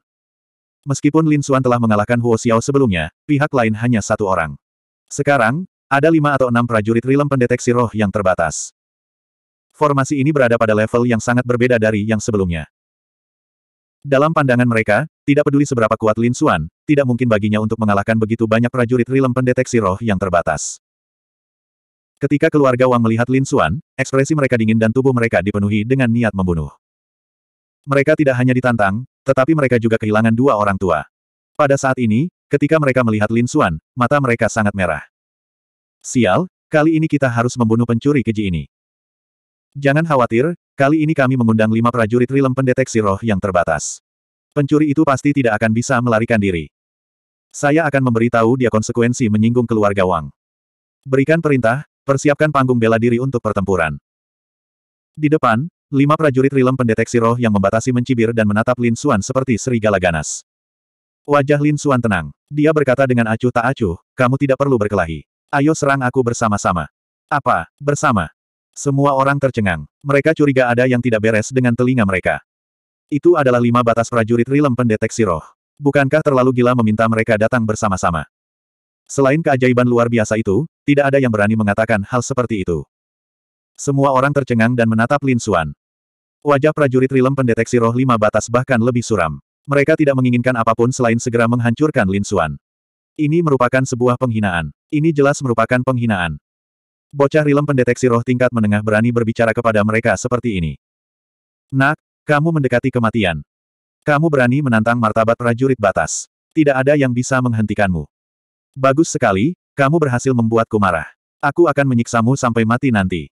Meskipun Lin Xuan telah mengalahkan Huo Xiao sebelumnya, pihak lain hanya satu orang. Sekarang, ada lima atau enam prajurit rilem pendeteksi roh yang terbatas. Formasi ini berada pada level yang sangat berbeda dari yang sebelumnya. Dalam pandangan mereka, tidak peduli seberapa kuat Lin Xuan, tidak mungkin baginya untuk mengalahkan begitu banyak prajurit rilem pendeteksi roh yang terbatas. Ketika keluarga Wang melihat Lin Xuan, ekspresi mereka dingin dan tubuh mereka dipenuhi dengan niat membunuh. Mereka tidak hanya ditantang, tetapi mereka juga kehilangan dua orang tua. Pada saat ini, ketika mereka melihat Lin Xuan, mata mereka sangat merah. Sial, kali ini kita harus membunuh pencuri keji ini. Jangan khawatir, kali ini kami mengundang lima prajurit Rilem pendeteksi roh yang terbatas. Pencuri itu pasti tidak akan bisa melarikan diri. Saya akan memberitahu dia konsekuensi menyinggung keluarga Wang. Berikan perintah, persiapkan panggung bela diri untuk pertempuran. Di depan, lima prajurit Rilem pendeteksi roh yang membatasi mencibir dan menatap Lin Xuan seperti serigala ganas. Wajah Lin Xuan tenang. Dia berkata dengan acuh tak acuh, kamu tidak perlu berkelahi. Ayo serang aku bersama-sama. Apa, bersama? Semua orang tercengang. Mereka curiga ada yang tidak beres dengan telinga mereka. Itu adalah lima batas prajurit Rilem pendeteksi roh. Bukankah terlalu gila meminta mereka datang bersama-sama? Selain keajaiban luar biasa itu, tidak ada yang berani mengatakan hal seperti itu. Semua orang tercengang dan menatap Lin Suan. Wajah prajurit Rilem pendeteksi roh lima batas bahkan lebih suram. Mereka tidak menginginkan apapun selain segera menghancurkan Lin Suan. Ini merupakan sebuah penghinaan. Ini jelas merupakan penghinaan. Bocah rilem pendeteksi roh tingkat menengah berani berbicara kepada mereka seperti ini. Nak, kamu mendekati kematian. Kamu berani menantang martabat prajurit batas. Tidak ada yang bisa menghentikanmu. Bagus sekali, kamu berhasil membuatku marah. Aku akan menyiksamu sampai mati nanti.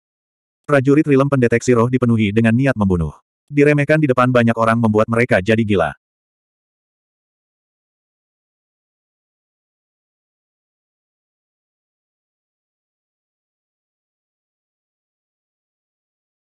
Prajurit rilem pendeteksi roh dipenuhi dengan niat membunuh. Diremehkan di depan banyak orang membuat mereka jadi gila.